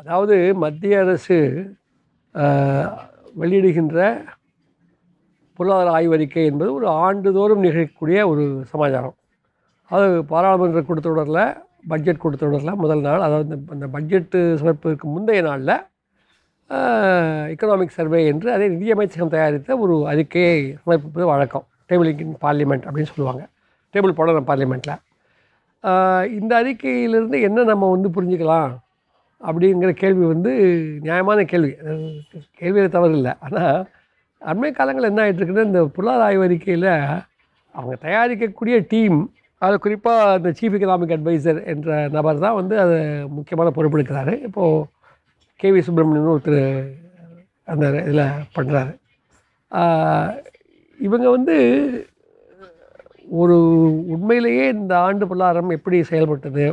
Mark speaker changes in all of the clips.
Speaker 1: அதாவது மத்திய அரசு வெளியிடுகின்ற பொருளாதார ஆய்வறிக்கை என்பது ஒரு ஆண்டுதோறும் நிகழக்கூடிய ஒரு சமாச்சாரம் அது பாராளுமன்ற தொடரில் பட்ஜெட் தொடரில் முதல் நாள் அதாவது அந்த பட்ஜெட்டு சமர்ப்பதற்கு முந்தைய நாளில் எக்கனாமிக் சர்வே என்று அதே நிதியமைச்சகம் தயாரித்த ஒரு அறிக்கையை சமர்ப்பிப்பது வழக்கம் டேபிள் இன் பார்லிமெண்ட் அப்படின்னு சொல்லுவாங்க டேபிள் போடணும் பார்லிமெண்ட்டில் இந்த அறிக்கையிலிருந்து என்ன நம்ம வந்து புரிஞ்சுக்கலாம் அப்படிங்கிற கேள்வி வந்து நியாயமான கேள்வி கேள்வியில் தவறு இல்லை ஆனால் அண்மை காலங்கள் என்ன ஆகிட்டுருக்குன்னா இந்த பொருளாதார ஆய்வு அறிக்கையில் அவங்க தயாரிக்கக்கூடிய டீம் அதில் குறிப்பாக அந்த சீஃப் எக்கனாமிக் அட்வைசர் என்ற நபர் தான் வந்து அதை முக்கியமான பொறுப்பெடுக்கிறாரு இப்போது கே வி சுப்பிரமணியன் ஒருத்தர் அந்த இதில் பண்ணுறாரு இவங்க வந்து ஒரு உண்மையிலேயே இந்த ஆண்டு பொருளாதாரம் எப்படி செயல்பட்டது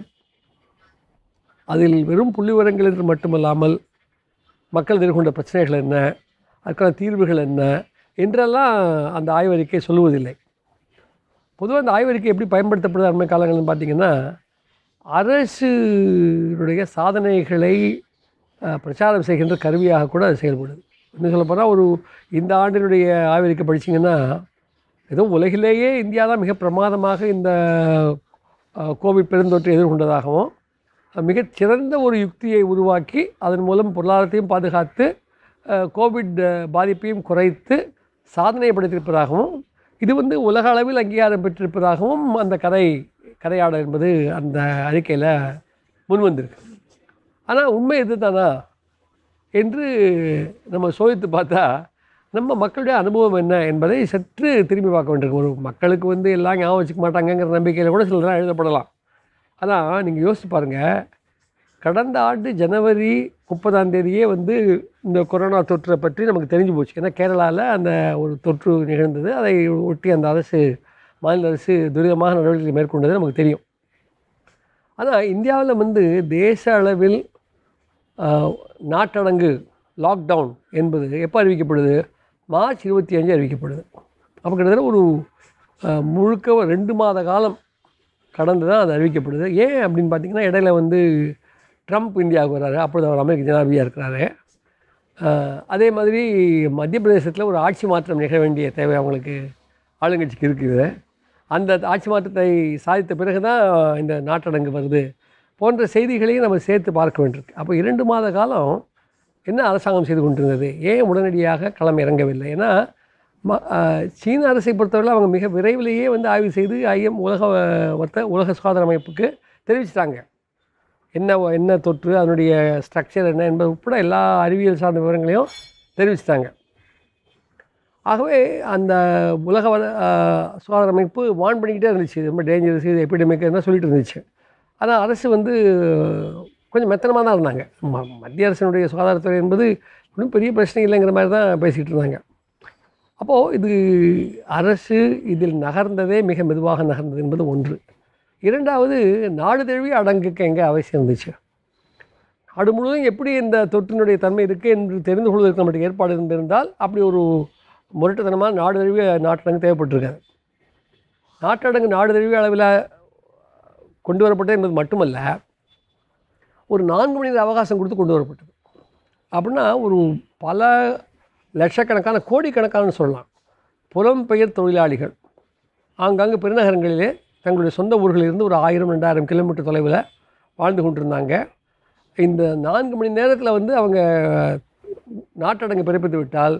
Speaker 1: அதில் வெறும் புள்ளிவரங்கள் என்று மட்டுமல்லாமல் மக்கள் எதிர்கொண்ட பிரச்சனைகள் என்ன அதுக்கான தீர்வுகள் என்ன என்றெல்லாம் அந்த ஆய்வறிக்கை சொல்லுவதில்லை பொதுவாக அந்த ஆய்வறிக்கை எப்படி பயன்படுத்தப்படுது அண்மை காலங்கள்னு பார்த்திங்கன்னா அரசுடைய சாதனைகளை பிரச்சாரம் செய்கின்ற கருவியாக கூட அது செயல்படுது இன்னும் சொல்லப்போனால் ஒரு இந்த ஆண்டினுடைய ஆய்வறிக்கை படித்தீங்கன்னா ஏதோ உலகிலேயே இந்தியா தான் மிக பிரமாதமாக இந்த கோவிட் பெருந்தொற்றை எதிர்கொண்டதாகவும் மிகச்சிறந்த ஒரு யுக்தியை உருவாக்கி அதன் மூலம் பொருளாதாரத்தையும் பாதுகாத்து கோவிட் பாதிப்பையும் குறைத்து சாதனை படைத்திருப்பதாகவும் இது வந்து உலக அளவில் அங்கீகாரம் பெற்றிருப்பதாகவும் அந்த கதை கதையாடல் என்பது அந்த அறிக்கையில் முன்வந்திருக்கு ஆனால் உண்மை இது தானா என்று நம்ம சோதித்து பார்த்தா நம்ம மக்களுடைய அனுபவம் என்ன என்பதை சற்று திரும்பி பார்க்க வேண்டியிருக்கு ஒரு மக்களுக்கு வந்து எல்லாம் ஞாபகம் வச்சுக்க மாட்டாங்கங்கிற நம்பிக்கையில் கூட சிலர் எழுதப்படலாம் ஆனால் நீங்கள் யோசித்து பாருங்கள் கடந்த ஆண்டு ஜனவரி முப்பதாம் தேதியே வந்து இந்த கொரோனா தொற்றை பற்றி நமக்கு தெரிஞ்சு போச்சு ஏன்னா கேரளாவில் அந்த ஒரு தொற்று நிகழ்ந்தது அதை ஒட்டி அந்த அரசு மாநில அரசு துரிதமாக நடவடிக்கை மேற்கொண்டது நமக்கு தெரியும் ஆனால் இந்தியாவில் வந்து தேச அளவில் நாட்டடங்கு லாக்டவுன் என்பது எப்போ அறிவிக்கப்படுது மார்ச் இருபத்தி அஞ்சு அறிவிக்கப்படுது அப்போ கிட்டத்தட்ட ஒரு முழுக்க ரெண்டு மாத காலம் கடந்து தான் அது அறிவிக்கப்படுது ஏன் அப்படின்னு பார்த்தீங்கன்னா இடையில வந்து ட்ரம்ப் இந்தியாவுக்கு வர்றாரு அப்பொழுது அவர் அமெரிக்க ஜனாதிபதியாக இருக்கிறாரு அதே மாதிரி மத்திய பிரதேசத்தில் ஒரு ஆட்சி மாற்றம் நிகழ வேண்டிய தேவை அவங்களுக்கு ஆளுங்கட்சிக்கு இருக்குது அந்த ஆட்சி மாற்றத்தை சாதித்த பிறகு தான் இந்த நாட்டடங்கு வருது போன்ற செய்திகளையும் நம்ம சேர்த்து பார்க்க வேண்டியிருக்கு அப்போ இரண்டு மாத காலம் என்ன அரசாங்கம் செய்து கொண்டிருந்தது ஏன் உடனடியாக களம் இறங்கவில்லை ஏன்னா ம சீன அரசை பொறுத்தவரையில் அவங்க மிக விரைவிலேயே வந்து ஆய்வு செய்து ஐஎம் உலக வர்த்த உலக சுகாதார அமைப்புக்கு தெரிவிச்சிட்டாங்க என்ன என்ன தொற்று அதனுடைய ஸ்ட்ரக்சர் என்ன என்பது உட்பட எல்லா அறிவியல் சார்ந்த விவரங்களையும் தெரிவிச்சிட்டாங்க ஆகவே அந்த உலக வள சுகாதார அமைப்பு வான் பண்ணிக்கிட்டே இருந்துச்சு ரொம்ப டேஞ்சரஸ் இது எபிடமிக் இருந்தால் சொல்லிட்டு இருந்துச்சு ஆனால் அரசு வந்து கொஞ்சம் மெத்தனமாக தான் இருந்தாங்க மத்திய அரசினுடைய சுகாதாரத்துறை என்பது ஒன்றும் பெரிய பிரச்சனை இல்லைங்கிற மாதிரி தான் பேசிகிட்டு இருந்தாங்க அப்போது இது அரசு இதில் நகர்ந்ததே மிக மெதுவாக நகர்ந்தது என்பது ஒன்று இரண்டாவது நாடு தழுவிய அடங்குக்கு எங்கே அவசியம் இருந்துச்சு நாடு முழுவதும் எப்படி இந்த தொற்றினுடைய தன்மை இருக்குது என்று தெரிந்து கொள்வதற்கு நம்மளுடைய ஏற்பாடு இருந்திருந்தால் அப்படி ஒரு முரட்டுத்தனமான நாடு தழுவிய நாட்டடங்கு தேவைப்பட்டிருக்காது நாட்டடங்கு நாடு தழுவிய அளவில் கொண்டு வரப்பட்டது என்பது மட்டுமல்ல ஒரு நான்கு மணி அவகாசம் கொடுத்து கொண்டு வரப்பட்டது அப்படின்னா ஒரு பல லட்சக்கணக்கான கோடிக்கணக்கானு சொல்லலாம் புலம்பெயர் தொழிலாளிகள் ஆங்காங்கு பெருநகரங்களிலே தங்களுடைய சொந்த ஊர்களிலிருந்து ஒரு ஆயிரம் ரெண்டாயிரம் கிலோமீட்டர் தொலைவில் வாழ்ந்து கொண்டிருந்தாங்க இந்த நான்கு மணி நேரத்தில் வந்து அவங்க நாட்டடங்கு பிறப்பித்து விட்டால்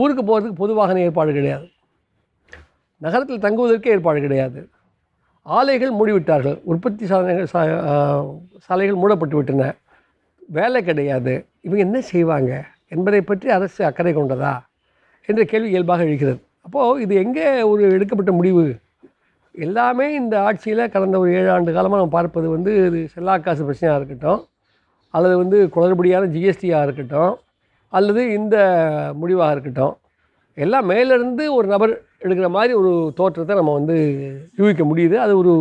Speaker 1: ஊருக்கு போகிறதுக்கு பொதுவாக ஏற்பாடு கிடையாது நகரத்தில் தங்குவதற்கே ஏற்பாடு கிடையாது ஆலைகள் மூடிவிட்டார்கள் உற்பத்தி சாதனைகள் சாலைகள் மூடப்பட்டு விட்டன வேலை கிடையாது இவங்க என்ன செய்வாங்க என்பதை பற்றி அரசு அக்கறை கொண்டதா என்ற கேள்வி இயல்பாக எழுகிறது அப்போது இது எங்கே ஒரு எடுக்கப்பட்ட முடிவு எல்லாமே இந்த ஆட்சியில் கடந்த ஒரு ஏழு ஆண்டு காலமாக நம்ம பார்ப்பது வந்து இது செல்லாக்காசு பிரச்சனையாக இருக்கட்டும் அல்லது வந்து குளறுபடியான ஜிஎஸ்டியாக இருக்கட்டும் அல்லது இந்த முடிவாக இருக்கட்டும் எல்லாம் மேலேருந்து ஒரு நபர் எடுக்கிற மாதிரி ஒரு தோற்றத்தை நம்ம வந்து யூகிக்க முடியுது அது ஒரு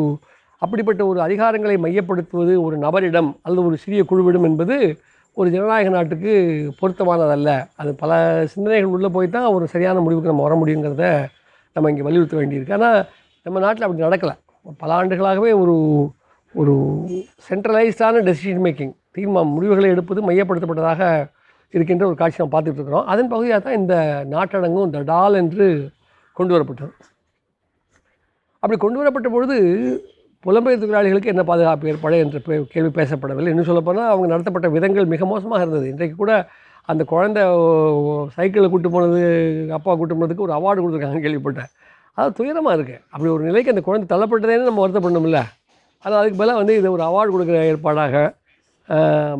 Speaker 1: அப்படிப்பட்ட ஒரு அதிகாரங்களை மையப்படுத்துவது ஒரு நபரிடம் அல்லது ஒரு சிறிய குழுவிடம் என்பது ஒரு ஜனநாயக நாட்டுக்கு பொருத்தமானதல்ல அது பல சிந்தனைகள் உள்ளே போய் தான் ஒரு சரியான முடிவுக்கு நம்ம வர முடியுங்கிறத நம்ம இங்கே வலியுறுத்த வேண்டியிருக்கு ஆனால் நம்ம நாட்டில் அப்படி நடக்கலை பல ஆண்டுகளாகவே ஒரு ஒரு சென்ட்ரலைஸ்டான டெசிஷன் மேக்கிங் தீர்மான முடிவுகளை எடுப்பது மையப்படுத்தப்பட்டதாக இருக்கின்ற ஒரு காட்சி நாம் பார்த்துட்டு இருக்கிறோம் அதன் பகுதியாக தான் இந்த நாட்டடங்கும் இந்த டால் என்று கொண்டு வரப்பட்டது அப்படி கொண்டு வரப்பட்ட பொழுது புலம்பெயர் தொழிலாளிகளுக்கு என்ன பாதுகாப்பு ஏற்பாடு என்ற கேள்வி பேசப்படவில்லை இன்னும் சொல்லப்போனால் அவங்க நடத்தப்பட்ட விதங்கள் மிக மோசமாக இருந்தது இன்றைக்கு கூட அந்த குழந்த சைக்கிளில் கூட்டு போனது அப்பா கூட்டு போனதுக்கு ஒரு அவார்டு கொடுத்துருக்காங்க கேள்விப்பட்டேன் அது துயரமாக இருக்குது அப்படி ஒரு நிலைக்கு அந்த குழந்தை தள்ளப்பட்டதேன்னு நம்ம முடியல ஆனால் அதுக்கு மேலே வந்து இது ஒரு அவார்டு கொடுக்குற ஏற்பாடாக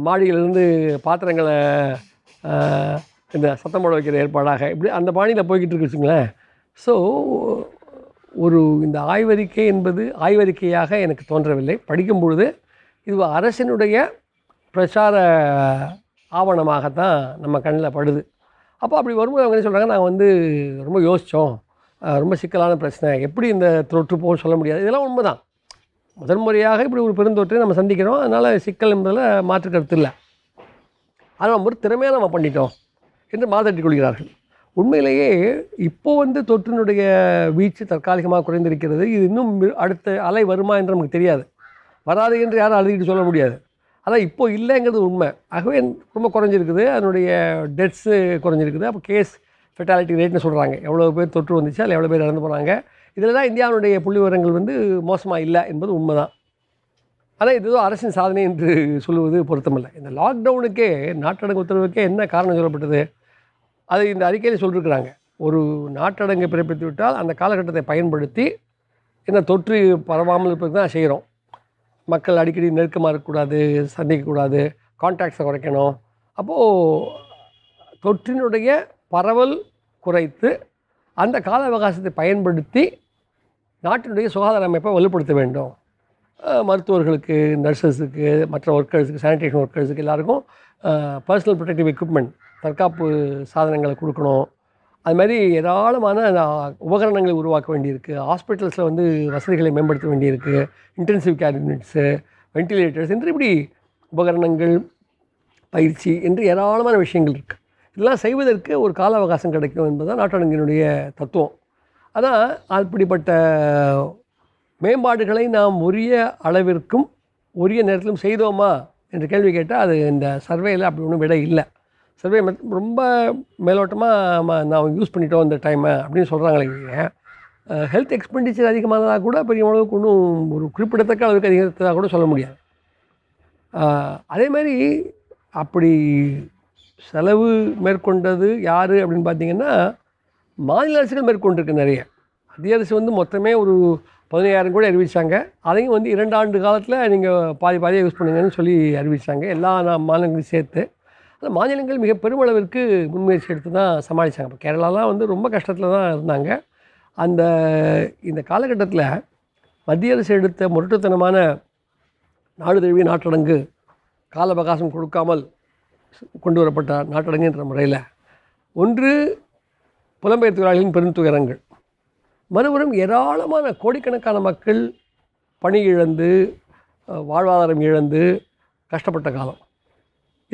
Speaker 1: மாடியிலிருந்து பாத்திரங்களை இந்த சத்தம் போட வைக்கிற ஏற்பாடாக இப்படி அந்த பாணியில் போய்கிட்டு வச்சுங்களேன் ஸோ ஒரு இந்த ஆய்வறிக்கை என்பது ஆய்வறிக்கையாக எனக்கு தோன்றவில்லை படிக்கும்பொழுது இது அரசினுடைய பிரச்சார ஆவணமாகத்தான் நம்ம கண்ணில் படுது அப்போ அப்படி வரும்போது அவங்க என்ன சொல்கிறாங்க நாங்கள் வந்து ரொம்ப யோசித்தோம் ரொம்ப சிக்கலான பிரச்சனை எப்படி இந்த தொற்று போக சொல்ல முடியாது இதெல்லாம் உண்மை தான் முதன்முறையாக இப்படி ஒரு பெருந்தொற்றை நம்ம சந்திக்கிறோம் அதனால் சிக்கல் என்பதில் மாற்று கருத்து இல்லை அதை நம்ம ஒரு திறமையாக நம்ம பண்ணிட்டோம் என்று மாதட்டி கொள்கிறார்கள் உண்மையிலேயே இப்போ வந்து தொற்றினுடைய வீச்சு தற்காலிகமாக குறைந்திருக்கிறது இது இன்னும் அடுத்த அலை வருமா என்று நமக்கு தெரியாது வராது என்று யாரும் அழுதுகிட்டு சொல்ல முடியாது ஆனால் இப்போ இல்லைங்கிறது உண்மை ஆகவே ரொம்ப குறைஞ்சிருக்குது அதனுடைய டெத்ஸு குறைஞ்சிருக்குது அப்போ கேஸ் ஃபெட்டாலிட்டி ரேட்னு சொல்கிறாங்க எவ்வளோ பேர் தொற்று வந்துச்சு அதில் எவ்வளோ பேர் இறந்து போகிறாங்க இதில் தான் இந்தியாவுடைய புள்ளி விவரங்கள் வந்து மோசமாக இல்லை என்பது உண்மை தான் ஆனால் இது ஏதோ அரசின் சாதனை என்று சொல்லுவது பொருத்தமில்லை இந்த லாக்டவுனுக்கே நாட்டடங்கு உத்தரவுக்கே என்ன காரணம் சொல்லப்பட்டது அது இந்த அறிக்கையில் சொல்லியிருக்கிறாங்க ஒரு நாட்டடங்கை பிறப்பித்து விட்டால் அந்த காலகட்டத்தை பயன்படுத்தி இந்த தொற்று பரவாமல் இருப்பது தான் செய்கிறோம் மக்கள் அடிக்கடி நெருக்கமாக இருக்கக்கூடாது சந்திக்கக்கூடாது கான்டாக்ட்ஸை குறைக்கணும் அப்போது தொற்றினுடைய பரவல் குறைத்து அந்த கால அவகாசத்தை பயன்படுத்தி நாட்டினுடைய சுகாதார அமைப்பை வலுப்படுத்த வேண்டும் மருத்துவர்களுக்கு நர்சஸுக்கு மற்ற ஒர்க்கர்ஸுக்கு சானிடேஷன் ஒர்க்கர்ஸுக்கு எல்லாருக்கும் பர்சனல் ப்ரொடெக்டிவ் எக்யூப்மெண்ட் தற்காப்பு சாதனங்களை கொடுக்கணும் அது மாதிரி ஏராளமான உபகரணங்களை உருவாக்க வேண்டியிருக்கு ஹாஸ்பிட்டல்ஸில் வந்து வசதிகளை மேம்படுத்த வேண்டியிருக்கு இன்டென்சிவ் கேர் யூனிட்ஸு வென்டிலேட்டர்ஸ் என்று இப்படி உபகரணங்கள் பயிற்சி என்று ஏராளமான விஷயங்கள் இருக்குது இதெல்லாம் செய்வதற்கு ஒரு கால அவகாசம் கிடைக்கும் என்பதுதான் நாட்டடங்கினுடைய தத்துவம் ஆனால் அப்படிப்பட்ட மேம்பாடுகளை நாம் உரிய அளவிற்கும் உரிய நேரத்திலும் செய்தோமா என்று கேள்வி கேட்டால் அது இந்த சர்வேயில் அப்படி ஒன்றும் விட இல்லை சர்வே ரொம்ப மேலோட்டமாக நான் யூஸ் பண்ணிட்டோம் இந்த டைமை அப்படின்னு சொல்கிறாங்களே ஹெல்த் எக்ஸ்பெண்டிச்சர் அதிகமானதாக கூட பெரிய அளவுக்கு ஒன்றும் ஒரு குறிப்பிடத்தக்க அளவுக்கு அதிகரித்ததாக கூட சொல்ல முடியாது அதேமாதிரி அப்படி செலவு மேற்கொண்டது யார் அப்படின்னு பார்த்தீங்கன்னா மாநில அரசுகள் மேற்கொண்டிருக்கு நிறைய மத்திய அரசு வந்து மொத்தமே ஒரு பதினையாயிரம் கூட அறிவித்தாங்க அதையும் வந்து இரண்டு ஆண்டு காலத்தில் நீங்கள் பாதி பாதியாக யூஸ் பண்ணுங்கன்னு சொல்லி அறிவித்தாங்க எல்லா மாநிலங்களும் சேர்த்து ஆனால் மாநிலங்கள் மிக பெருமளவிற்கு முன்முயற்சி எடுத்து தான் சமாளித்தாங்க இப்போ கேரளாலாம் வந்து ரொம்ப கஷ்டத்தில் தான் இருந்தாங்க அந்த இந்த காலகட்டத்தில் மத்திய அரசு எடுத்த முரட்டுத்தனமான நாடு தழுவிய நாட்டடங்கு கால அவகாசம் கொடுக்காமல் கொண்டு வரப்பட்ட நாட்டடங்குன்ற முறையில் ஒன்று புலம்பெயர் தொழிலாளிகளின் பெருந்துயரங்கள் மறுபுறம் ஏராளமான கோடிக்கணக்கான மக்கள் பணி இழந்து வாழ்வாதாரம் இழந்து கஷ்டப்பட்ட காலம்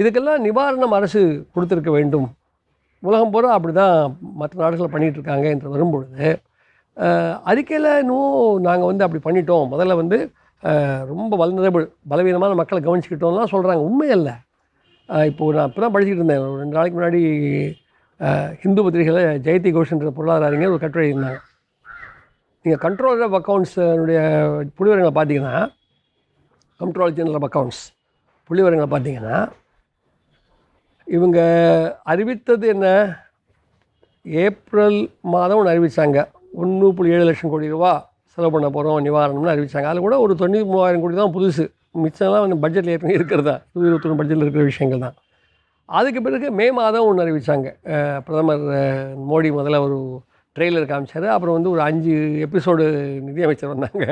Speaker 1: இதுக்கெல்லாம் நிவாரணம் அரசு கொடுத்துருக்க வேண்டும் உலகம் பூரா அப்படி தான் மற்ற நாடுகளில் இருக்காங்க என்று வரும்பொழுது அறிக்கையில் இன்னும் நாங்கள் வந்து அப்படி பண்ணிட்டோம் முதல்ல வந்து ரொம்ப வல்னரபிள் பலவீனமான மக்களை கவனிச்சிக்கிட்டோம்லாம் சொல்கிறாங்க உண்மையல்ல இப்போது நான் இப்போ தான் படிச்சுட்டு இருந்தேன் ரெண்டு நாளைக்கு முன்னாடி ஹிந்து பத்திரிகையில் ஜெயதி கோஷன்ற அறிஞர் ஒரு கட்டுரை இருந்தாங்க நீங்கள் கண்ட்ரோலர் ஆஃப் அக்கௌண்ட்ஸுடைய புள்ளிவரங்களை பார்த்தீங்கன்னா கண்ட்ரோல் ஜெனரல் ஆஃப் அக்கௌண்ட்ஸ் புள்ளிவரங்களை பார்த்தீங்கன்னா இவங்க அறிவித்தது என்ன ஏப்ரல் மாதம் ஒன்று அறிவித்தாங்க ஒன்று புள்ளி ஏழு லட்சம் கோடி ரூபா செலவு பண்ண போகிறோம் நிவாரணம்னு அறிவித்தாங்க அதில் கூட ஒரு தொண்ணூற்றி மூவாயிரம் கோடி தான் புதுசு மிச்சம்லாம் வந்து பட்ஜெட்டில் ஏற்கனவே இருக்கிறதா இருபத்தொன்று பட்ஜெட்டில் இருக்கிற விஷயங்கள் தான் அதுக்கு பிறகு மே மாதம் ஒன்று அறிவித்தாங்க பிரதமர் மோடி முதல்ல ஒரு ட்ரெய்லர் காமிச்சார் அப்புறம் வந்து ஒரு அஞ்சு எபிசோடு நிதியமைச்சர் வந்தாங்க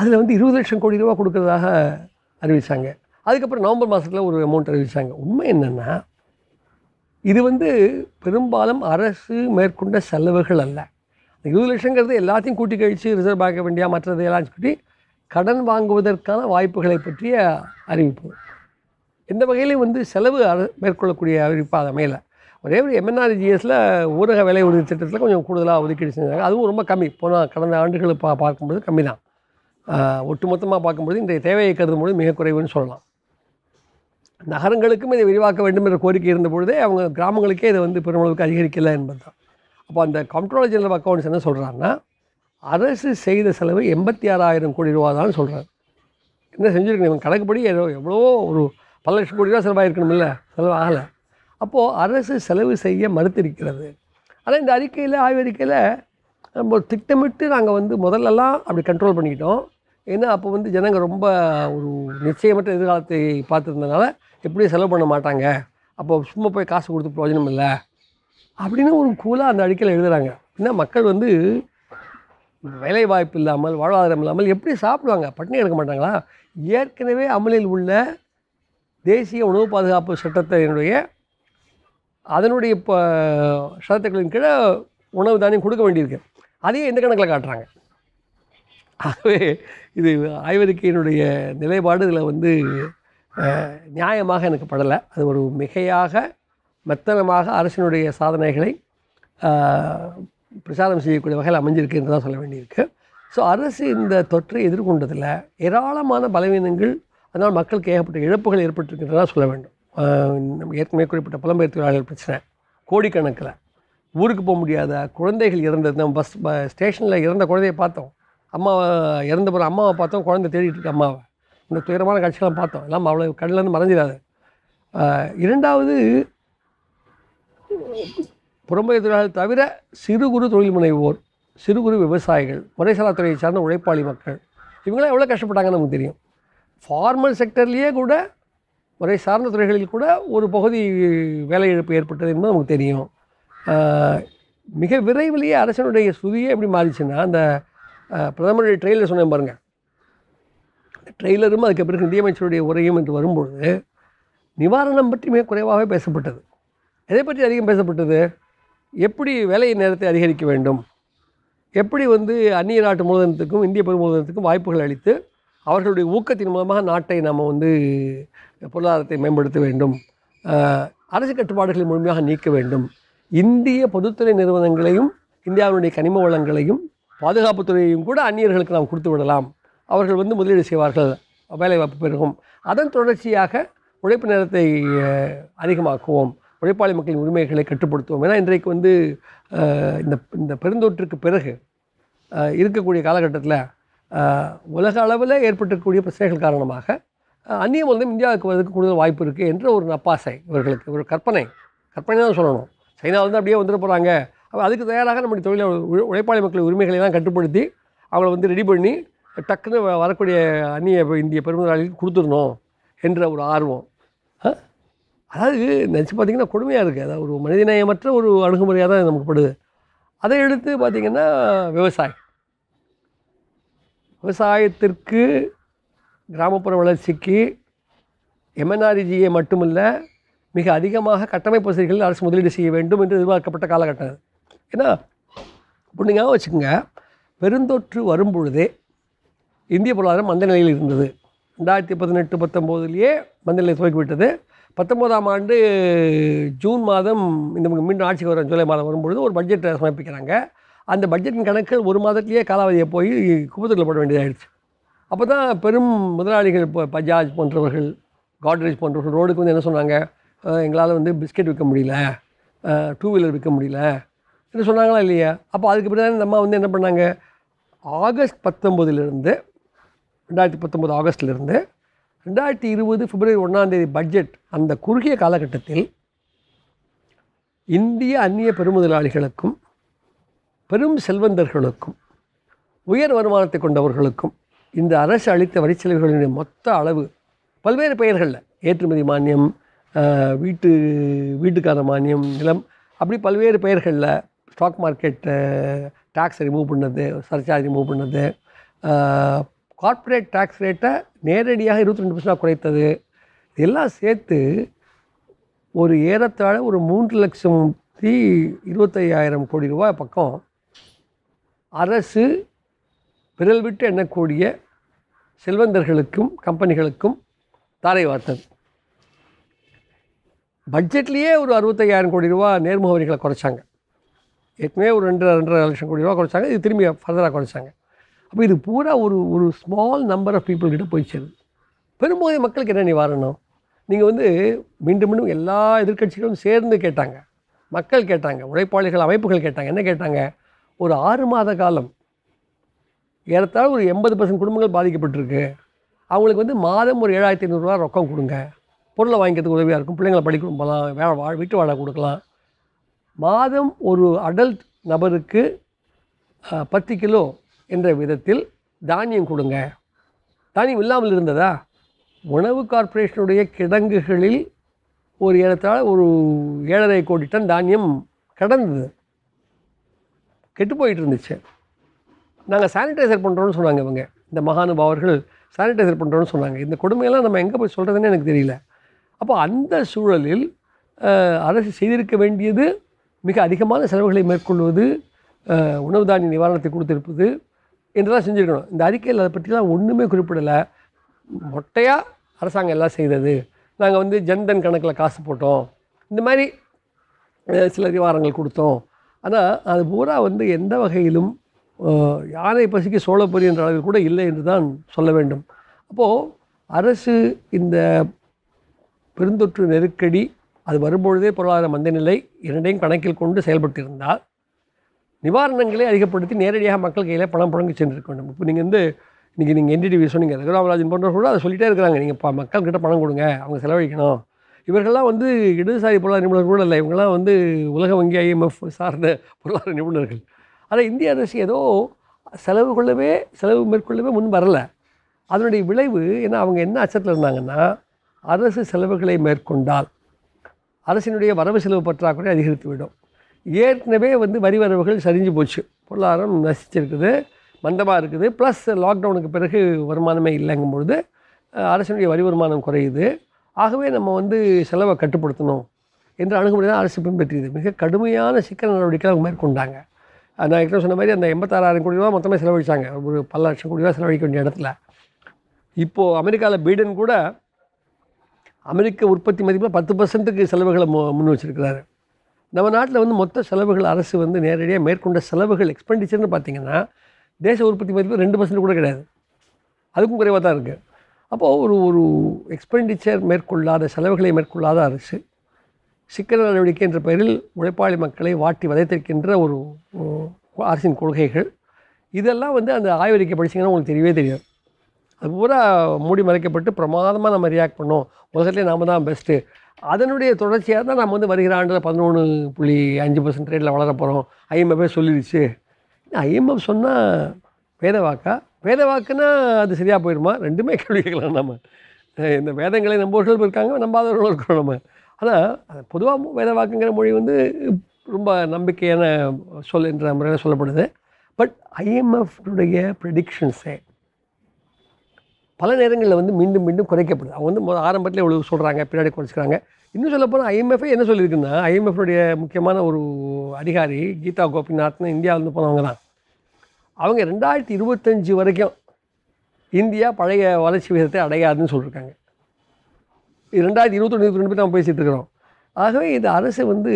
Speaker 1: அதில் வந்து இருபது லட்சம் கோடி ரூபா கொடுக்குறதாக அறிவித்தாங்க அதுக்கப்புறம் நவம்பர் மாதத்தில் ஒரு அமௌண்ட் அறிவிச்சாங்க உண்மை என்னென்னா இது வந்து பெரும்பாலும் அரசு மேற்கொண்ட செலவுகள் அல்ல அந்த இருபது லட்சங்கிறது எல்லாத்தையும் கூட்டி கழித்து ரிசர்வ் பேங்க் ஆஃப் இந்தியா மற்றது எல்லாம் கூட்டி கடன் வாங்குவதற்கான வாய்ப்புகளை பற்றிய அறிவிப்பு எந்த வகையிலையும் வந்து செலவு மேற்கொள்ளக்கூடிய அறிவிப்பாக அமையல ஒரே ஒரு எம்என்ஆர்ஜிஎஸில் ஊரக வேலை உறுதி திட்டத்தில் கொஞ்சம் கூடுதலாக ஒதுக்கீடு செஞ்சாங்க அதுவும் ரொம்ப கம்மி போனால் கடந்த ஆண்டுகளை பா பார்க்கும்போது கம்மி தான் ஒட்டுமொத்தமாக பார்க்கும்போது இந்த தேவையை கருதும்போது மிக குறைவுன்னு சொல்லலாம் நகரங்களுக்கும் இதை விரிவாக்க வேண்டும் என்ற கோரிக்கை இருந்த பொழுதே அவங்க கிராமங்களுக்கே இதை வந்து பெருமளவுக்கு அதிகரிக்கலை என்பது தான் அப்போ அந்த கம்ப்ட்ரோலர் ஜெனரல் அக்கௌண்ட்ஸ் என்ன சொல்கிறாருன்னா அரசு செய்த செலவு எண்பத்தி ஆறாயிரம் கோடி ரூபா தான் சொல்கிறார் என்ன செஞ்சுருக்கணும் இவங்க கணக்குப்படி எவ்வளோ ஒரு பல லட்சம் கோடி ரூபா இல்லை செலவு ஆகலை அப்போது அரசு செலவு செய்ய மறுத்திருக்கிறது ஆனால் இந்த அறிக்கையில் ஆய்வறிக்கையில் நம்ம திட்டமிட்டு நாங்கள் வந்து முதல்லலாம் அப்படி கண்ட்ரோல் பண்ணிக்கிட்டோம் ஏன்னா அப்போ வந்து ஜனங்கள் ரொம்ப ஒரு நிச்சயமற்ற எதிர்காலத்தை பார்த்துருந்ததுனால எப்படியும் செலவு பண்ண மாட்டாங்க அப்போ சும்மா போய் காசு கொடுத்து பிரயோஜனம் இல்லை அப்படின்னு ஒரு கூலாக அந்த அடிக்கல எழுதுகிறாங்க ஏன்னா மக்கள் வந்து வேலை வாய்ப்பு இல்லாமல் வாழ்வாதாரம் இல்லாமல் எப்படி சாப்பிடுவாங்க பட்டினி எடுக்க மாட்டாங்களா ஏற்கனவே அமலில் உள்ள தேசிய உணவு பாதுகாப்பு சட்டத்தினுடைய அதனுடைய இப்போ சட்டத்துக்களின் கீழே உணவு தானியம் கொடுக்க வேண்டியிருக்கு அதையும் எந்த கணக்கில் காட்டுறாங்க ஆகவே இது ஆய்வறிக்கையினுடைய நிலைப்பாடு இதில் வந்து நியாயமாக எனக்கு படலை அது ஒரு மிகையாக மெத்தனமாக அரசினுடைய சாதனைகளை பிரசாரம் செய்யக்கூடிய வகையில் அமைஞ்சிருக்கு என்று தான் சொல்ல வேண்டியிருக்கு ஸோ அரசு இந்த தொற்றை எதிர்கொண்டதில் ஏராளமான பலவீனங்கள் அதனால் மக்களுக்கு ஏகப்பட்ட இழப்புகள் ஏற்பட்டிருக்கின்றதாக சொல்ல வேண்டும் நம்ம ஏற்கனவே குறிப்பிட்ட புலம்பெயர் தொழிலாளர்கள் பிரச்சனை கோடிக்கணக்கில் ஊருக்கு போக முடியாத குழந்தைகள் இறந்தது நம்ம பஸ் ஸ்டேஷனில் இறந்த குழந்தையை பார்த்தோம் அம்மாவை இறந்த பிறகு அம்மாவை பார்த்தோம் குழந்தை தேடிட்டு அம்மாவை இந்த துயரமான காட்சிகளாம் பார்த்தோம் எல்லாம் அவ்வளோ கண்ணிலேருந்து மறைஞ்சிடாது இரண்டாவது புறம்பெய தொழிலாளர் தவிர சிறு குறு தொழில் முனைவோர் சிறு குறு விவசாயிகள் முறைசாரா துறையை சார்ந்த உழைப்பாளி மக்கள் இவங்களாம் எவ்வளோ கஷ்டப்பட்டாங்கன்னு நமக்கு தெரியும் ஃபார்மல் செக்டர்லேயே கூட முறை சார்ந்த துறைகளில் கூட ஒரு பகுதி வேலை இழப்பு ஏற்பட்டது என்பது நமக்கு தெரியும் மிக விரைவிலேயே அரசனுடைய சுதியே எப்படி மாறிச்சுன்னா அந்த பிரதமருடைய ட்ரெயிலில் சொன்னேன் பாருங்கள் ட்ரெய்லரும் அதுக்கு பிறகு நிதியமைச்சருடைய உரையும் என்று வரும்பொழுது நிவாரணம் பற்றி மிக குறைவாகவே பேசப்பட்டது எதை பற்றி அதிகம் பேசப்பட்டது எப்படி வேலை நேரத்தை அதிகரிக்க வேண்டும் எப்படி வந்து அந்நிய நாட்டு மூலதனத்துக்கும் இந்திய பெருமூலதனத்துக்கும் வாய்ப்புகள் அளித்து அவர்களுடைய ஊக்கத்தின் மூலமாக நாட்டை நாம் வந்து பொருளாதாரத்தை மேம்படுத்த வேண்டும் அரசு கட்டுப்பாடுகளை முழுமையாக நீக்க வேண்டும் இந்திய பொதுத்துறை நிறுவனங்களையும் இந்தியாவினுடைய கனிம வளங்களையும் பாதுகாப்புத்துறையையும் கூட அந்நியர்களுக்கு நாம் கொடுத்து விடலாம் அவர்கள் வந்து முதலீடு செய்வார்கள் வேலைவாய்ப்பு பெருகும் அதன் தொடர்ச்சியாக உழைப்பு நேரத்தை அதிகமாக்குவோம் உழைப்பாளி மக்களின் உரிமைகளை கட்டுப்படுத்துவோம் ஏன்னா இன்றைக்கு வந்து இந்த இந்த பெருந்தொற்றுக்கு பிறகு இருக்கக்கூடிய காலகட்டத்தில் உலக அளவில் ஏற்பட்டிருக்கக்கூடிய பிரச்சனைகள் காரணமாக அந்நிய மூலம் இந்தியாவுக்கு வரதுக்கு கூடுதல் வாய்ப்பு இருக்குது என்ற ஒரு நப்பாசை இவர்களுக்கு ஒரு கற்பனை கற்பனை தான் சொல்லணும் சைனாவிலேருந்து அப்படியே வந்துட போகிறாங்க அப்போ அதுக்கு தயாராக நம்முடைய தொழிலாளர் உழைப்பாளி மக்கள் உரிமைகளை தான் கட்டுப்படுத்தி அவளை வந்து ரெடி பண்ணி டக்குன்னு வரக்கூடிய அந்நிய இந்திய பெருமுதலாளிக்கு கொடுத்துடணும் என்ற ஒரு ஆர்வம் அதாவது நினச்சி பார்த்திங்கன்னா கொடுமையாக இருக்குது அதாவது ஒரு மனிதநேயமற்ற ஒரு அணுகுமுறையாக தான் நமக்கு படுது அதை எடுத்து பார்த்திங்கன்னா விவசாயம் விவசாயத்திற்கு கிராமப்புற வளர்ச்சிக்கு எம்என்ஆர்ஜியை மட்டுமல்ல மிக அதிகமாக கட்டமைப்பு வசதிகளில் அரசு முதலீடு செய்ய வேண்டும் என்று எதிர்பார்க்கப்பட்ட காலகட்டம் ஏன்னா இப்போ வச்சுக்கோங்க பெருந்தொற்று வரும்பொழுதே இந்திய பொருளாதாரம் மந்த நிலையில் இருந்தது ரெண்டாயிரத்தி பதினெட்டு பத்தொம்போதுலேயே மந்த நிலை துவக்கிவிட்டது பத்தொம்போதாம் ஆண்டு ஜூன் மாதம் இந்த மீண்டும் ஆட்சிக்கு வர ஜூலை மாதம் வரும்பொழுது ஒரு பட்ஜெட்டை சமர்ப்பிக்கிறாங்க அந்த பட்ஜெட்டின் கணக்குகள் ஒரு மாதத்துலேயே காலாவதியை போய் குப்பத்துக்குள்ள போட வேண்டியதாகிடுச்சு அப்போ தான் பெரும் முதலாளிகள் இப்போ பஜாஜ் போன்றவர்கள் காட்ரேஜ் போன்றவர்கள் ரோடுக்கு வந்து என்ன சொன்னாங்க எங்களால் வந்து பிஸ்கெட் விற்க முடியல டூ வீலர் விற்க முடியல என்ன சொன்னாங்களா இல்லையா அப்போ அதுக்கு பிறகு நம்ம வந்து என்ன பண்ணாங்க ஆகஸ்ட் பத்தொம்போதுலேருந்து ரெண்டாயிரத்தி பத்தொம்போது ஆகஸ்ட்லேருந்து ரெண்டாயிரத்தி இருபது பிப்ரவரி ஒன்றாந்தேதி பட்ஜெட் அந்த குறுகிய காலகட்டத்தில் இந்திய அந்நிய பெருமுதலாளிகளுக்கும் பெரும் செல்வந்தர்களுக்கும் உயர் வருமானத்தை கொண்டவர்களுக்கும் இந்த அரசு அளித்த வரிச்செலவுகளின் மொத்த அளவு பல்வேறு பெயர்களில் ஏற்றுமதி மானியம் வீட்டு வீட்டுக்கான மானியம் நிலம் அப்படி பல்வேறு பெயர்களில் ஸ்டாக் மார்க்கெட்டு டேக்ஸ் ரிமூவ் பண்ணது சர்ச்சார்ஜ் ரிமூவ் பண்ணது கார்ப்பரேட் டேக்ஸ் ரேட்டை நேரடியாக இருபத்தி ரெண்டு பர்சன்டாக குறைத்தது இதெல்லாம் சேர்த்து ஒரு ஏறத்தாழ ஒரு மூன்று லட்சம் தி இருபத்தையாயிரம் கோடி ரூபாய் பக்கம் அரசு விரல் விட்டு எண்ணக்கூடிய செல்வந்தர்களுக்கும் கம்பெனிகளுக்கும் தாரை வார்த்தது பட்ஜெட்லேயே ஒரு அறுபத்தையாயிரம் கோடி ரூபா நேர்முக வரிகளை குறைச்சாங்க ஏற்கனவே ஒரு ரெண்டு ரெண்டரை லட்சம் கோடி ரூபா குறைச்சாங்க இது திரும்பி ஃபர்தராக குறைச்சாங்க அப்போ இது பூரா ஒரு ஒரு ஸ்மால் நம்பர் ஆஃப் பீப்புள் கிட்டே போயிடுச்சு பெரும்போது மக்களுக்கு என்ன நிவாரணம் நீங்கள் வந்து மீண்டும் மீண்டும் எல்லா எதிர்கட்சிகளும் சேர்ந்து கேட்டாங்க மக்கள் கேட்டாங்க உழைப்பாளிகள் அமைப்புகள் கேட்டாங்க என்ன கேட்டாங்க ஒரு ஆறு மாத காலம் ஏறத்தாழ ஒரு எண்பது பர்சன்ட் குடும்பங்கள் பாதிக்கப்பட்டிருக்கு அவங்களுக்கு வந்து மாதம் ஒரு ஏழாயிரத்தி ஐநூறுரூவா ரொக்கம் கொடுங்க பொருளை வாங்கிக்கிறதுக்கு உதவியாக இருக்கும் பிள்ளைங்களை படிக்க போகலாம் வேலை வா வீட்டு வாடகை கொடுக்கலாம் மாதம் ஒரு அடல்ட் நபருக்கு பத்து கிலோ என்ற விதத்தில் தானியம் கொடுங்க தானியம் இல்லாமல் இருந்ததா உணவு கார்ப்பரேஷனுடைய கிடங்குகளில் ஒரு ஏறத்தாழ ஒரு ஏழரை கோடி டன் தானியம் கடந்தது கெட்டு போயிட்டு இருந்துச்சு நாங்கள் சானிடைசர் பண்ணுறோன்னு சொன்னாங்க இவங்க இந்த மகானுபாவர்கள் சானிடைசர் பண்ணுறோன்னு சொன்னாங்க இந்த கொடுமையெல்லாம் நம்ம எங்கே போய் சொல்கிறதுன்னு எனக்கு தெரியல அப்போ அந்த சூழலில் அரசு செய்திருக்க வேண்டியது மிக அதிகமான செலவுகளை மேற்கொள்வது உணவு தானிய நிவாரணத்தை கொடுத்திருப்பது என்றெல்லாம் செஞ்சுருக்கணும் இந்த அறிக்கையில் அதை பற்றிலாம் ஒன்றுமே குறிப்பிடலை மொட்டையாக அரசாங்கம் எல்லாம் செய்தது நாங்கள் வந்து ஜன்தன் கணக்கில் காசு போட்டோம் இந்த மாதிரி சில அதிவாரங்கள் கொடுத்தோம் ஆனால் அது பூரா வந்து எந்த வகையிலும் யானை பசிக்கு சோழபுரி என்ற அளவில் கூட இல்லை என்று தான் சொல்ல வேண்டும் அப்போது அரசு இந்த பெருந்தொற்று நெருக்கடி அது வரும்பொழுதே பொருளாதார மந்தநிலை இரண்டையும் கணக்கில் கொண்டு செயல்பட்டிருந்தால் நிவாரணங்களை அதிகப்படுத்தி நேரடியாக மக்கள் கையில் பணம் புழங்கி சென்றிருக்க வேண்டும் இப்போ நீங்கள் வந்து இன்றைக்கி நீங்கள் என்டிடிவி சொன்னீங்க ரகுராமராஜன் போன்றவர் கூட அதை சொல்லிகிட்டே இருக்கிறாங்க நீங்கள் இப்போ மக்கள்கிட்ட பணம் கொடுங்க அவங்க செலவழிக்கணும் இவர்கள்லாம் வந்து இடதுசாரி பொருளாதார நிபுணர் கூட இல்லை இவங்களாம் வந்து உலக வங்கி ஐஎம்எஃப் சார்ந்த பொருளாதார நிபுணர்கள் ஆனால் இந்திய அரசு ஏதோ செலவு கொள்ளவே செலவு மேற்கொள்ளவே முன் வரலை அதனுடைய விளைவு ஏன்னா அவங்க என்ன அச்சத்தில் இருந்தாங்கன்னா அரசு செலவுகளை மேற்கொண்டால் அரசினுடைய வரவு செலவு பற்றாக்குறை அதிகரித்துவிடும் ஏற்கனவே வந்து வரி வரவுகள் சரிஞ்சு போச்சு பொருளாதாரம் நசிச்சிருக்குது மந்தமாக இருக்குது ப்ளஸ் லாக்டவுனுக்கு பிறகு வருமானமே இல்லைங்கும் பொழுது அரசினுடைய வரி வருமானம் குறையுது ஆகவே நம்ம வந்து செலவை கட்டுப்படுத்தணும் என்ற அணுகுமுறை தான் அரசு பின்பற்றியது மிக கடுமையான சிக்கல் நடவடிக்கைகள் அவங்க மேற்கொண்டாங்க நான் ஏற்கனவே சொன்ன மாதிரி அந்த எண்பத்தாறாயிரம் கோடி ரூபா மொத்தமாக செலவழித்தாங்க ஒரு பல லட்சம் கோடி ரூபா செலவழிக்க வேண்டிய இடத்துல இப்போது அமெரிக்காவில் பீடன் கூட அமெரிக்க உற்பத்தி மதிப்பில் பத்து பர்சன்ட்டுக்கு செலவுகளை மு முன் வச்சுருக்கிறாரு நம்ம நாட்டில் வந்து மொத்த செலவுகள் அரசு வந்து நேரடியாக மேற்கொண்ட செலவுகள் எக்ஸ்பெண்டிச்சர்னு பார்த்திங்கன்னா தேச உற்பத்தி மதிப்பு ரெண்டு பர்சன்ட் கூட கிடையாது அதுக்கும் குறைவாக தான் இருக்குது அப்போது ஒரு ஒரு எக்ஸ்பெண்டிச்சர் மேற்கொள்ளாத செலவுகளை மேற்கொள்ளாத அரசு சிக்கல் நடவடிக்கை என்ற பெயரில் உழைப்பாளி மக்களை வாட்டி வதைத்திருக்கின்ற ஒரு அரசின் கொள்கைகள் இதெல்லாம் வந்து அந்த ஆய்வறிக்கை படிச்சிங்கன்னா உங்களுக்கு தெரியவே தெரியாது அது பூரா மூடி மறைக்கப்பட்டு பிரமாதமாக நம்ம ரியாக்ட் பண்ணோம் உலகத்துலேயே நாம் தான் பெஸ்ட்டு அதனுடைய தொடர்ச்சியாக தான் நம்ம வந்து வருகிற ஆண்டில் பதினொன்று புள்ளி அஞ்சு பர்சன்ட் ரேட்டில் வளர போகிறோம் ஐஎம்எஃபே சொல்லிடுச்சு ஐஎம்எஃப் சொன்னால் வேத வாக்கா வேத வாக்குன்னா அது சரியாக போயிடுமா ரெண்டுமே கேள்வி கேட்கலாம் நம்ம இந்த வேதங்களை நம்பவர்களும் இருக்காங்க நம்பாதவர்களும் இருக்கிறோம் நம்ம ஆனால் பொதுவாக வேத வாக்குங்கிற மொழி வந்து ரொம்ப நம்பிக்கையான சொல் என்ற முறையில் சொல்லப்படுது பட் ஐஎம்எஃப்னுடைய ப்ரெடிக்ஷன்ஸே பல நேரங்களில் வந்து மீண்டும் மீண்டும் குறைக்கப்படுது அவங்க வந்து ஆரம்பத்தில் இவ்வளோ சொல்கிறாங்க பின்னாடி குறைச்சிக்கிறாங்க இன்னும் சொல்ல போனால் ஐஎம்எஃப் என்ன சொல்லியிருக்குன்னா ஐஎம்எஃப்னுடைய முக்கியமான ஒரு அதிகாரி கீதா கோபிநாத்னு இந்தியாவிலேருந்து போனவங்க தான் அவங்க ரெண்டாயிரத்தி இருபத்தஞ்சி வரைக்கும் இந்தியா பழைய வளர்ச்சி விகிதத்தை அடையாதுன்னு சொல்லியிருக்காங்க இது ரெண்டாயிரத்தி இருபத்தொன்று இருபத்தி ரெண்டு பேர் நம்ம பேசிகிட்டு இருக்கிறோம் ஆகவே இது அரசு வந்து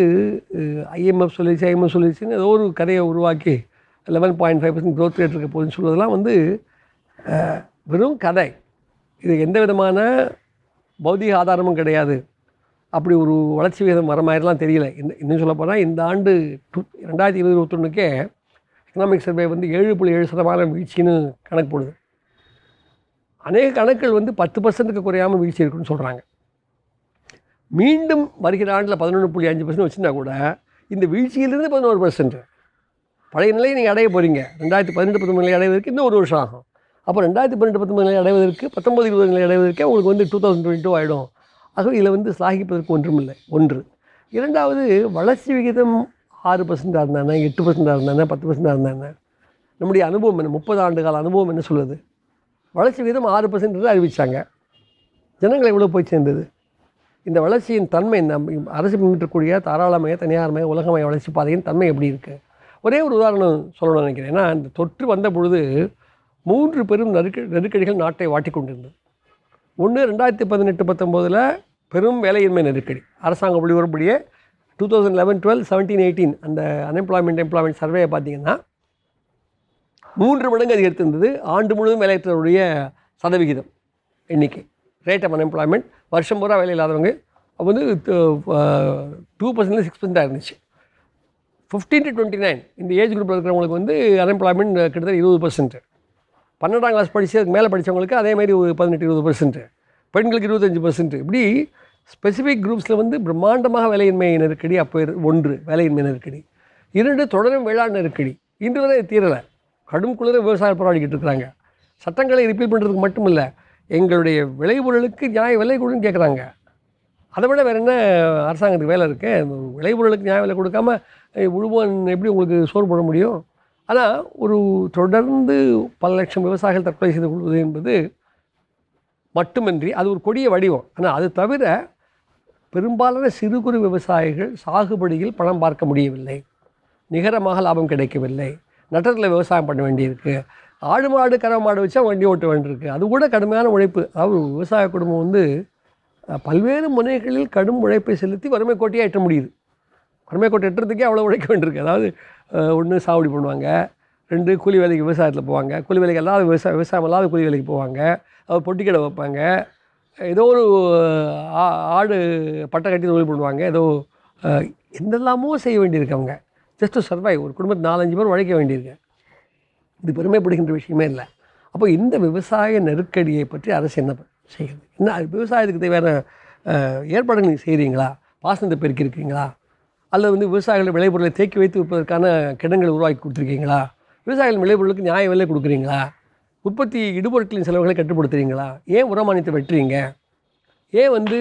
Speaker 1: ஐஎம்எஃப் சொல்லிச்சு ஐஎம்எஃப் சொல்லிடுச்சுன்னு ஏதோ ஒரு கதையை உருவாக்கி eleven point five percent growth rate இருக்க போதுன்னு சொல்வதெல்லாம் வந்து வெறும் கதை இது எந்த விதமான பௌதிக ஆதாரமும் கிடையாது அப்படி ஒரு வளர்ச்சி விகிதம் வர மாதிரிலாம் தெரியல இந்த இன்னும் சொல்ல போனால் இந்த ஆண்டு டூ ரெண்டாயிரத்தி இருபது இருபத்தொன்றுக்கே எக்கனாமிக் சர்வே வந்து ஏழு புள்ளி ஏழு சதமான வீழ்ச்சின்னு கணக்கு போடுது அநேக கணக்குகள் வந்து பத்து பர்சன்ட்டுக்கு குறையாமல் வீழ்ச்சி இருக்குன்னு சொல்கிறாங்க மீண்டும் வருகிற ஆண்டில் பதினொன்று புள்ளி அஞ்சு பர்சன்ட் வச்சுருந்தா கூட இந்த வீழ்ச்சியிலிருந்து பதினோரு பர்சன்ட் பழைய நிலையை நீங்கள் அடைய போகிறீங்க ரெண்டாயிரத்தி பதினெட்டு பத்தொம்பது நிலையை அடைவதற்கு இன்னும் ஒரு வருஷம் ஆகும் அப்போ ரெண்டாயிரத்தி பன்னெண்டு பத்தொம்பது நிலை அடைவதற்கு பத்தொம்பது இருபது நிலை அடைவதற்கே உங்களுக்கு வந்து டூ தௌசண்ட் டுவெண்ட்டி டூ ஆகிடும் ஆகவே இதில் வந்து சாகிப்பதற்கு ஒன்றுமில்லை ஒன்று இரண்டாவது வளர்ச்சி விகிதம் ஆறு பர்சன்டாக இருந்தானே எட்டு பர்சண்டாக இருந்தானே பத்து பர்சன்டாக இருந்தானே நம்முடைய அனுபவம் என்ன முப்பது ஆண்டு கால அனுபவம் என்ன சொல்லுது வளர்ச்சி விகிதம் ஆறு பர்சன்ட் அறிவித்தாங்க ஜனங்களை எவ்வளோ போய் சேர்ந்தது இந்த வளர்ச்சியின் தன்மை நம் அரசு பின்பற்றக்கூடிய தாராளமய தனியார்மய உலகமய வளர்ச்சி பாதையின் தன்மை எப்படி இருக்குது ஒரே ஒரு உதாரணம் சொல்லணும்னு நினைக்கிறேன் ஏன்னா இந்த தொற்று வந்த பொழுது மூன்று பெரும் நெருக்க நெருக்கடிகள் நாட்டை வாட்டிக்கொண்டிருந்தது ஒன்று ரெண்டாயிரத்தி பதினெட்டு பத்தொம்போதில் பெரும் வேலையின்மை நெருக்கடி அரசாங்க ஒளிபரப்படியே two thousand eleven twelve seventeen eighteen அந்த அன்எம்ப்ளாய்மெண்ட் எம்ப்ளாய்மெண்ட் சர்வேயை பார்த்தீங்கன்னா மூன்று மடங்கு அதிகரித்திருந்தது ஆண்டு முழுவதும் வேலையற்றவருடைய சதவிகிதம் எண்ணிக்கை ரேட் ஆஃப் அன்எம்ப்ளாய்மெண்ட் வருஷம் பூரா வேலை இல்லாதவங்க அப்போ வந்து டூ பர்சன்ட்லேருந்து சிக்ஸ் பர்சன்ட் இருந்துச்சு ஃபிஃப்டீன் டு டுவெண்ட்டி நைன் இந்த ஏஜ் குரூப்பில் இருக்கிறவங்களுக்கு வந்து அன்எம்ப்ளாய்மெண்ட் கிட்டத்தட்ட இருபது பர்சன்ட்டு பன்னெண்டாம் கிளாஸ் படித்து அதுக்கு மேலே படித்தவங்களுக்கு மாதிரி ஒரு பதினெட்டு இருபது பர்சன்ட்டு பெண்களுக்கு இருபத்தஞ்சி பர்சன்ட் இப்படி ஸ்பெசிஃபிக் குரூப்ஸில் வந்து பிரம்மாண்டமாக வேலையின்மை நெருக்கடி அப்போ ஒன்று வேலையின்மை நெருக்கடி இரண்டு தொடரும் வேளாண் நெருக்கடி இன்று வரை தீரலை கடும் குளிர விவசாயம் போராடிக்கிட்டு இருக்கிறாங்க சட்டங்களை ரிப்பீல் பண்ணுறதுக்கு மட்டும் இல்லை எங்களுடைய விளைபொருளுக்கு நியாய விலை கொடுன்னு கேட்குறாங்க அதை விட வேறு என்ன அரசாங்கத்துக்கு வேலை இருக்குது விளைபொருளுக்கு நியாய விலை கொடுக்காம உழுவோன் எப்படி உங்களுக்கு சோறு போட முடியும் ஆனால் ஒரு தொடர்ந்து பல லட்சம் விவசாயிகள் தற்கொலை செய்து கொள்வது என்பது மட்டுமின்றி அது ஒரு கொடிய வடிவம் ஆனால் அது தவிர பெரும்பாலான சிறு குறு விவசாயிகள் சாகுபடியில் பணம் பார்க்க முடியவில்லை நிகரமாக லாபம் கிடைக்கவில்லை நட்டத்தில் விவசாயம் பண்ண வேண்டியிருக்கு ஆடு மாடு கரை மாடு வச்சா வண்டி ஓட்ட வேண்டியிருக்கு அது கூட கடுமையான உழைப்பு அதாவது விவசாய குடும்பம் வந்து பல்வேறு முனைகளில் கடும் உழைப்பை செலுத்தி வறுமை கோட்டையாக எட்ட முடியுது கொடமைக்கோட்டை எட்டுறதுக்கே அவ்வளோ உழைக்க வேண்டியிருக்கு அதாவது ஒன்று சாவடி பண்ணுவாங்க ரெண்டு கூலி வேலைக்கு விவசாயத்தில் போவாங்க கூலி வேலைக்கு இல்லாத விவசாயம் விவசாயம் இல்லாத கூலி வேலைக்கு போவாங்க அவர் பொட்டிக்கடை வைப்பாங்க ஏதோ ஒரு ஆடு பட்டை கட்டி தொழில் பண்ணுவாங்க ஏதோ எந்தெல்லாமோ செய்ய வேண்டியிருக்கு அவங்க ஜஸ்ட் சர்வை ஒரு குடும்பத்து நாலஞ்சு பேர் உழைக்க வேண்டியிருக்கு இது பெருமைப்படுகின்ற விஷயமே இல்லை அப்போ இந்த விவசாய நெருக்கடியை பற்றி அரசு என்ன செய்கிறது என்ன விவசாயத்துக்கு தேவையான ஏற்பாடுகள் நீங்கள் செய்கிறீங்களா பாசனத்தை பெருக்கியிருக்கீங்களா அல்லது வந்து விவசாயிகள் விளைபொருளை தேக்கி வைத்து விற்பதற்கான கிடங்களை உருவாக்கி கொடுத்துருக்கீங்களா விவசாயிகள் விளைபொருளுக்கு நியாய விலை கொடுக்குறீங்களா உற்பத்தி இடுபொருட்களின் செலவுகளை கட்டுப்படுத்துறீங்களா ஏன் உரமானியத்தை வெட்டுறீங்க ஏன் வந்து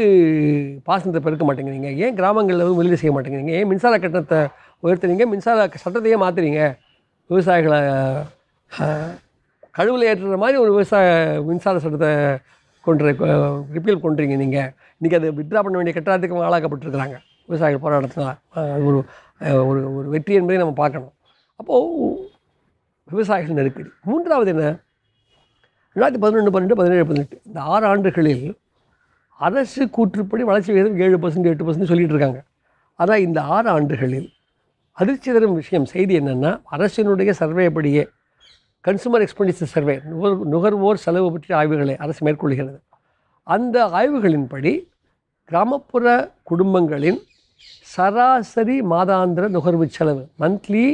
Speaker 1: பாசனத்தை பெருக்க மாட்டேங்கிறீங்க ஏன் கிராமங்களில் வந்து முதலீடு செய்ய மாட்டேங்கிறீங்க ஏன் மின்சார கட்டணத்தை உயர்த்துறீங்க மின்சார சட்டத்தையே மாற்றுறீங்க விவசாயிகளை கழுவில் ஏற்றுற மாதிரி ஒரு விவசாய மின்சார சட்டத்தை கொண்டு ரிப்பீல் பண்ணுறீங்க நீங்கள் இன்றைக்கி அதை வித்ரா பண்ண வேண்டிய கட்டாயத்துக்கு ஆளாக்கப்பட்டிருக்கிறாங்க விவசாயிகள் போராட்டத்தில் ஒரு ஒரு ஒரு வெற்றி என்பதை நம்ம பார்க்கணும் அப்போது விவசாயிகள் நெருக்கடி மூன்றாவது என்ன ரெண்டாயிரத்தி பதினொன்று பன்னெண்டு பதினேழு பதினெட்டு இந்த ஆறு ஆண்டுகளில் அரசு கூற்றுப்படி வளர்ச்சி விகிதம் ஏழு பர்சன்ட் எட்டு பர்சன்ட் சொல்லிகிட்டு இருக்காங்க ஆனால் இந்த ஆறு ஆண்டுகளில் அதிர்ச்சி தரும் விஷயம் செய்தி என்னென்னா அரசினுடைய சர்வே படியே கன்சூமர் எக்ஸ்பெண்டிச்சர் சர்வே நுகர் நுகர்வோர் செலவு பற்றிய ஆய்வுகளை அரசு மேற்கொள்கிறது அந்த ஆய்வுகளின்படி கிராமப்புற குடும்பங்களின் சராசரி மாதாந்திர நுகர்வு செலவு மந்த்லி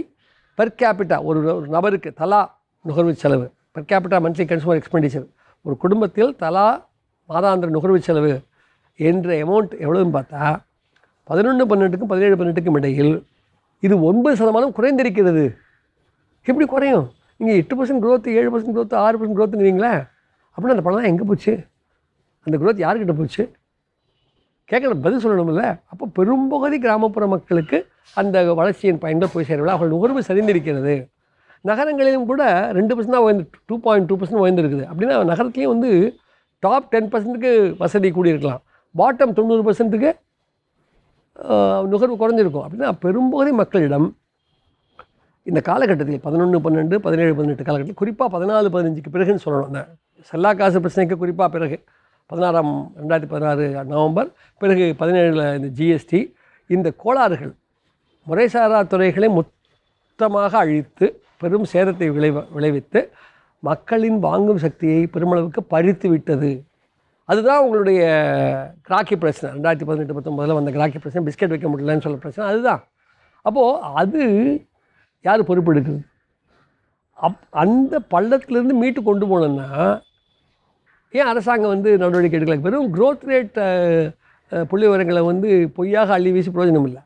Speaker 1: பெர் கேபிட்டா ஒரு ஒரு நபருக்கு தலா நுகர்வு செலவு per capita monthly consumer expenditure ஒரு குடும்பத்தில் தலா மாதாந்திர நுகர்வு செலவு என்ற அமௌண்ட் எவ்வளோன்னு பார்த்தா பதினொன்று பன்னெண்டுக்கும் பதினேழு பன்னெண்டுக்கும் இடையில் இது ஒன்பது சதமானம் குறைந்திருக்கிறது எப்படி குறையும் நீங்கள் எட்டு பர்சன்ட் க்ரோத்து ஏழு பர்சன்ட் க்ரோத்து ஆறு பர்சன்ட் க்ரோத்துங்கிறீங்களே அப்படின்னா அந்த பணம் எங்கே போச்சு அந்த க்ரோத் யாருக்கிட்ட போச்சு கேட்கணும் பதில் சொல்லணும்ல அப்போ பெரும்பகுதி கிராமப்புற மக்களுக்கு அந்த வளர்ச்சியின் பயன்கள் போய் சேரவில்லை அவர்கள் நுகர்வு சரிந்திருக்கிறது நகரங்களிலும் கூட ரெண்டு பர்சன்ட் தான் உயர்ந்து டூ பாயிண்ட் டூ பர்சன்ட் உயர்ந்துருக்குது அப்படின்னா நகரத்துலேயும் வந்து டாப் டென் பர்சன்ட்டுக்கு வசதி கூடியிருக்கலாம் பாட்டம் தொண்ணூறு பர்சன்ட்டுக்கு நுகர்வு குறைஞ்சிருக்கும் அப்படின்னா பெரும்பகுதி மக்களிடம் இந்த காலகட்டத்தில் பதினொன்று பன்னெண்டு பதினேழு பதினெட்டு காலகட்டத்தில் குறிப்பாக பதினாலு பதினஞ்சுக்கு பிறகுன்னு சொல்லணும் அந்த செல்லா காசு பிரச்சனைக்கு குறிப்பாக பிறகு பதினாறாம் ரெண்டாயிரத்தி பதினாறு நவம்பர் பிறகு பதினேழில் இந்த ஜிஎஸ்டி இந்த கோளாறுகள் முறைசாரா துறைகளை மொத்தமாக அழித்து பெரும் சேதத்தை விளைவ விளைவித்து மக்களின் வாங்கும் சக்தியை பெருமளவுக்கு பறித்து விட்டது அதுதான் உங்களுடைய கிராக்கி பிரச்சனை ரெண்டாயிரத்தி பதினெட்டு பத்தொம்பதில் வந்த கிராக்கி பிரச்சனை பிஸ்கெட் வைக்க முடியலன்னு சொல்ல பிரச்சனை அதுதான் அப்போது அது யார் பொறுப்பெடுக்குது அப் அந்த பள்ளத்துலேருந்து மீட்டு கொண்டு போனோன்னா ஏன் அரசாங்கம் வந்து நடவடிக்கை எடுக்கல வெறும் க்ரோத் ரேட் புள்ளி விவரங்களை வந்து பொய்யாக அள்ளி வீசி பிரயோஜனம் இல்லை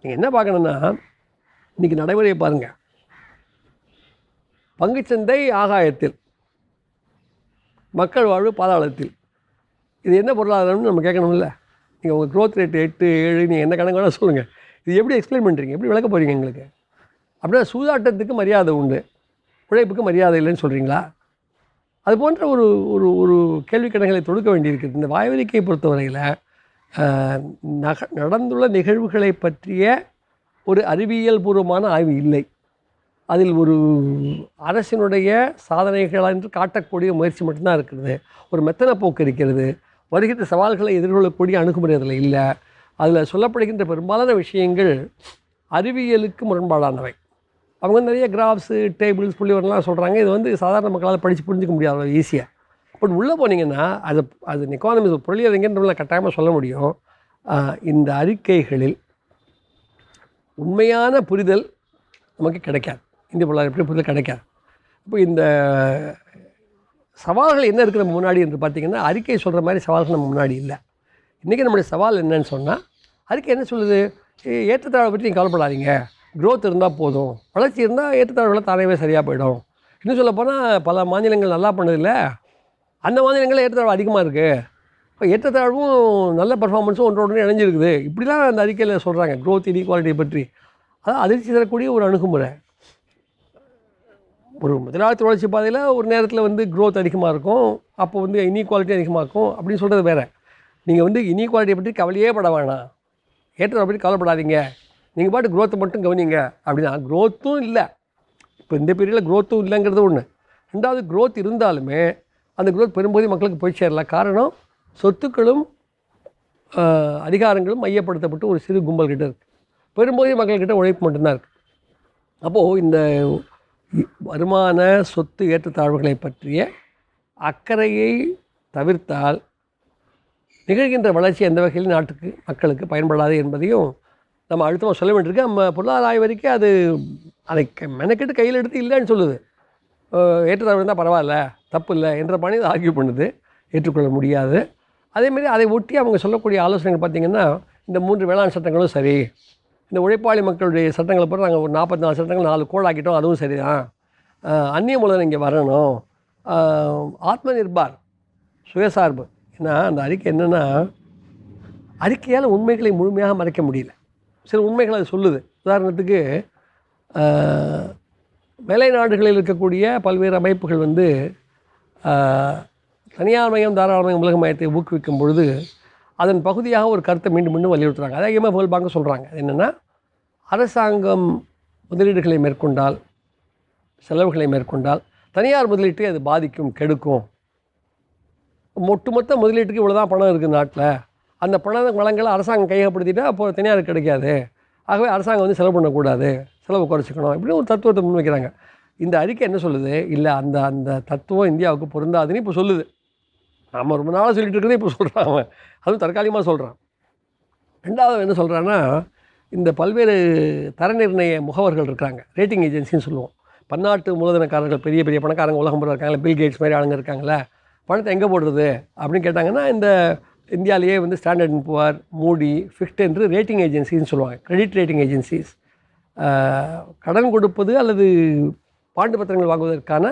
Speaker 1: நீங்கள் என்ன பார்க்கணுன்னா இன்றைக்கி நடைமுறையை பாருங்கள் பங்குச்சந்தை ஆகாயத்தில் மக்கள் வாழ்வு பாதாளத்தில் இது என்ன பொருளாதாரம்னு நம்ம கேட்கணும்ல நீங்கள் உங்கள் க்ரோத் ரேட் எட்டு ஏழு நீங்கள் என்ன கணக்கு வேணால் சொல்லுங்கள் இது எப்படி எக்ஸ்பிளைன் பண்ணுறீங்க எப்படி விளக்க போகிறீங்க எங்களுக்கு அப்படின்னா சூதாட்டத்துக்கு மரியாதை உண்டு உழைப்புக்கு மரியாதை இல்லைன்னு சொல்கிறீங்களா அது போன்ற ஒரு ஒரு ஒரு கேள்வி கணங்களை தொடுக்க வேண்டியிருக்கு இந்த வாய்வறிக்கையை பொறுத்தவரையில் நக நடந்துள்ள நிகழ்வுகளை பற்றிய ஒரு அறிவியல் பூர்வமான ஆய்வு இல்லை அதில் ஒரு அரசினுடைய சாதனைகள் என்று காட்டக்கூடிய முயற்சி மட்டும்தான் இருக்கிறது ஒரு மெத்தனை போக்கு இருக்கிறது வருகின்ற சவால்களை எதிர்கொள்ளக்கூடிய அணுகுமுறை அதில் இல்லை அதில் சொல்லப்படுகின்ற பெரும்பாலான விஷயங்கள் அறிவியலுக்கு முரண்பாடானவை அவங்க நிறைய கிராஃப்ஸு டேபிள்ஸ் புள்ளிவரெலாம் சொல்கிறாங்க இது வந்து சாதாரண மக்களால் படித்து புரிஞ்சிக்க முடியாது ஈஸியாக பட் உள்ளே போனீங்கன்னா அது அது எக்கானமிஸ் பொருளியரங்கன்றவங்கள கட்டாயமாக சொல்ல முடியும் இந்த அறிக்கைகளில் உண்மையான புரிதல் நமக்கு கிடைக்காது இந்திய பொருளாதார எப்படி புரிதல் கிடைக்காது இப்போ இந்த சவால்கள் என்ன இருக்குது நம்ம முன்னாடி என்று பார்த்திங்கன்னா அறிக்கை சொல்கிற மாதிரி சவால்கள் நம்ம முன்னாடி இல்லை இன்றைக்கி நம்முடைய சவால் என்னன்னு சொன்னால் அறிக்கை என்ன சொல்லுது ஏற்றத்தாழ்வை பற்றி நீங்கள் கவலைப்படாதீங்க க்ரோத் இருந்தால் போதும் வளர்ச்சி இருந்தால் ஏற்றத்தாழ்வுகளை தானாகவே சரியாக போயிடும் இன்னும் சொல்லப்போனால் பல மாநிலங்கள் நல்லா பண்ணதில்ல அந்த மாநிலங்களில் ஏற்றத்தாழ்வு அதிகமாக இருக்குது இப்போ ஏற்றத்தாழ்வும் நல்ல பர்ஃபார்மன்ஸும் ஒன்றோடனே இணைஞ்சிருக்குது இப்படிலாம் அந்த அறிக்கையில் சொல்கிறாங்க க்ரோத் குவாலிட்டியை பற்றி அதான் அதிர்ச்சி தரக்கூடிய ஒரு அணுகுமுறை ஒரு முதலாளித்து வளர்ச்சி பாதையில் ஒரு நேரத்தில் வந்து க்ரோத் அதிகமாக இருக்கும் அப்போ வந்து இன்இக்வாலிட்டி அதிகமாக இருக்கும் அப்படின்னு சொல்கிறது வேறு நீங்கள் வந்து இன்இக்வாலிட்டியை பற்றி கவலையே பட வேணாம் ஏற்றத்தாழ்வு பற்றி கவலைப்படாதீங்க நீங்கள் பாட்டு க்ரோத்தை மட்டும் கவனிங்க அப்படின்னா க்ரோத்தும் இல்லை இப்போ இந்த பீரியடில் க்ரோத்தும் இல்லைங்கிறது ஒன்று ரெண்டாவது க்ரோத் இருந்தாலுமே அந்த க்ரோத் பெரும்பகுதி மக்களுக்கு போய் சேரல காரணம் சொத்துக்களும் அதிகாரங்களும் மையப்படுத்தப்பட்டு ஒரு சிறு கும்பல்கிட்ட இருக்குது பெரும்பகுதி மக்கள்கிட்ட உழைப்பு மட்டும்தான் இருக்குது அப்போது இந்த வருமான சொத்து ஏற்றத்தாழ்வுகளை பற்றிய அக்கறையை தவிர்த்தால் நிகழ்கின்ற வளர்ச்சி எந்த வகையில் நாட்டுக்கு மக்களுக்கு பயன்படாது என்பதையும் நம்ம அழுத்தமாக சொல்ல வேண்டியிருக்கு நம்ம பொருளாதார ஆய்வு வரைக்கும் அது அதை மெனக்கெட்டு கையில் எடுத்து இல்லைன்னு சொல்லுது ஏற்றத்தாழ்வு இருந்தால் பரவாயில்ல தப்பு இல்லை என்ற பாணி அதை ஆர்கியூ பண்ணுது ஏற்றுக்கொள்ள முடியாது அதேமாரி அதை ஒட்டி அவங்க சொல்லக்கூடிய ஆலோசனைகள் பார்த்திங்கன்னா இந்த மூன்று வேளாண் சட்டங்களும் சரி இந்த உழைப்பாளி மக்களுடைய சட்டங்களை பிறகு நாங்கள் ஒரு நாற்பத்தி நாலு சட்டங்கள் நாலு கோளாக்கிட்டோம் அதுவும் சரி தான் அந்நிய மூலம் இங்கே வரணும் ஆத்ம நிர்பார் சுயசார்பு ஏன்னா அந்த அறிக்கை என்னென்னா அறிக்கையால் உண்மைகளை முழுமையாக மறைக்க முடியல சில உண்மைகள் அது சொல்லுது உதாரணத்துக்கு மேலை நாடுகளில் இருக்கக்கூடிய பல்வேறு அமைப்புகள் வந்து தனியார் மயம் தாராள மையம் உலக மயத்தை ஊக்குவிக்கும் பொழுது அதன் பகுதியாக ஒரு கருத்தை மீண்டும் மீண்டும் வலியுறுத்துறாங்க அதை இஎம்எஃப் வேர்ல்ட் பேங்க் சொல்கிறாங்க என்னென்னா அரசாங்கம் முதலீடுகளை மேற்கொண்டால் செலவுகளை மேற்கொண்டால் தனியார் முதலீட்டை அது பாதிக்கும் கெடுக்கும் ஒட்டுமொத்த முதலீட்டுக்கு இவ்வளோ தான் பணம் இருக்குது நாட்டில் அந்த பண வளங்களை அரசாங்கம் கையகப்படுத்திட்டால் அப்போ தனியார் கிடைக்காது ஆகவே அரசாங்கம் வந்து செலவு பண்ணக்கூடாது செலவு குறைச்சிக்கணும் இப்படின்னு ஒரு தத்துவத்தை முன்வைக்கிறாங்க இந்த அறிக்கை என்ன சொல்லுது இல்லை அந்த அந்த தத்துவம் இந்தியாவுக்கு பொருந்தாதுன்னு இப்போ சொல்லுது நம்ம ரொம்ப நாளாக சொல்லிட்டு இருக்கிறதே இப்போ சொல்கிறான் அவன் அதுவும் தற்காலிகமாக சொல்கிறான் ரெண்டாவது என்ன சொல்கிறான்னா இந்த பல்வேறு தர நிர்ணய முகவர்கள் இருக்காங்க ரேட்டிங் ஏஜென்சின்னு சொல்லுவோம் பன்னாட்டு மூலதனக்காரர்கள் பெரிய பெரிய பணக்காரங்க உலகம் பூரா இருக்காங்களே பில் கேட்ஸ் மாதிரி ஆளுங்க இருக்காங்களே பணத்தை எங்கே போடுறது அப்படின்னு கேட்டாங்கன்னா இந்த இந்தியாவிலேயே வந்து standard and poor Moody Fitch என்று ரேட்டிங் ஏஜென்சின்னு சொல்லுவாங்க கிரெடிட் ரேட்டிங் ஏஜென்சிஸ் கடன் கொடுப்பது அல்லது பாண்டு பத்திரங்கள் வாங்குவதற்கான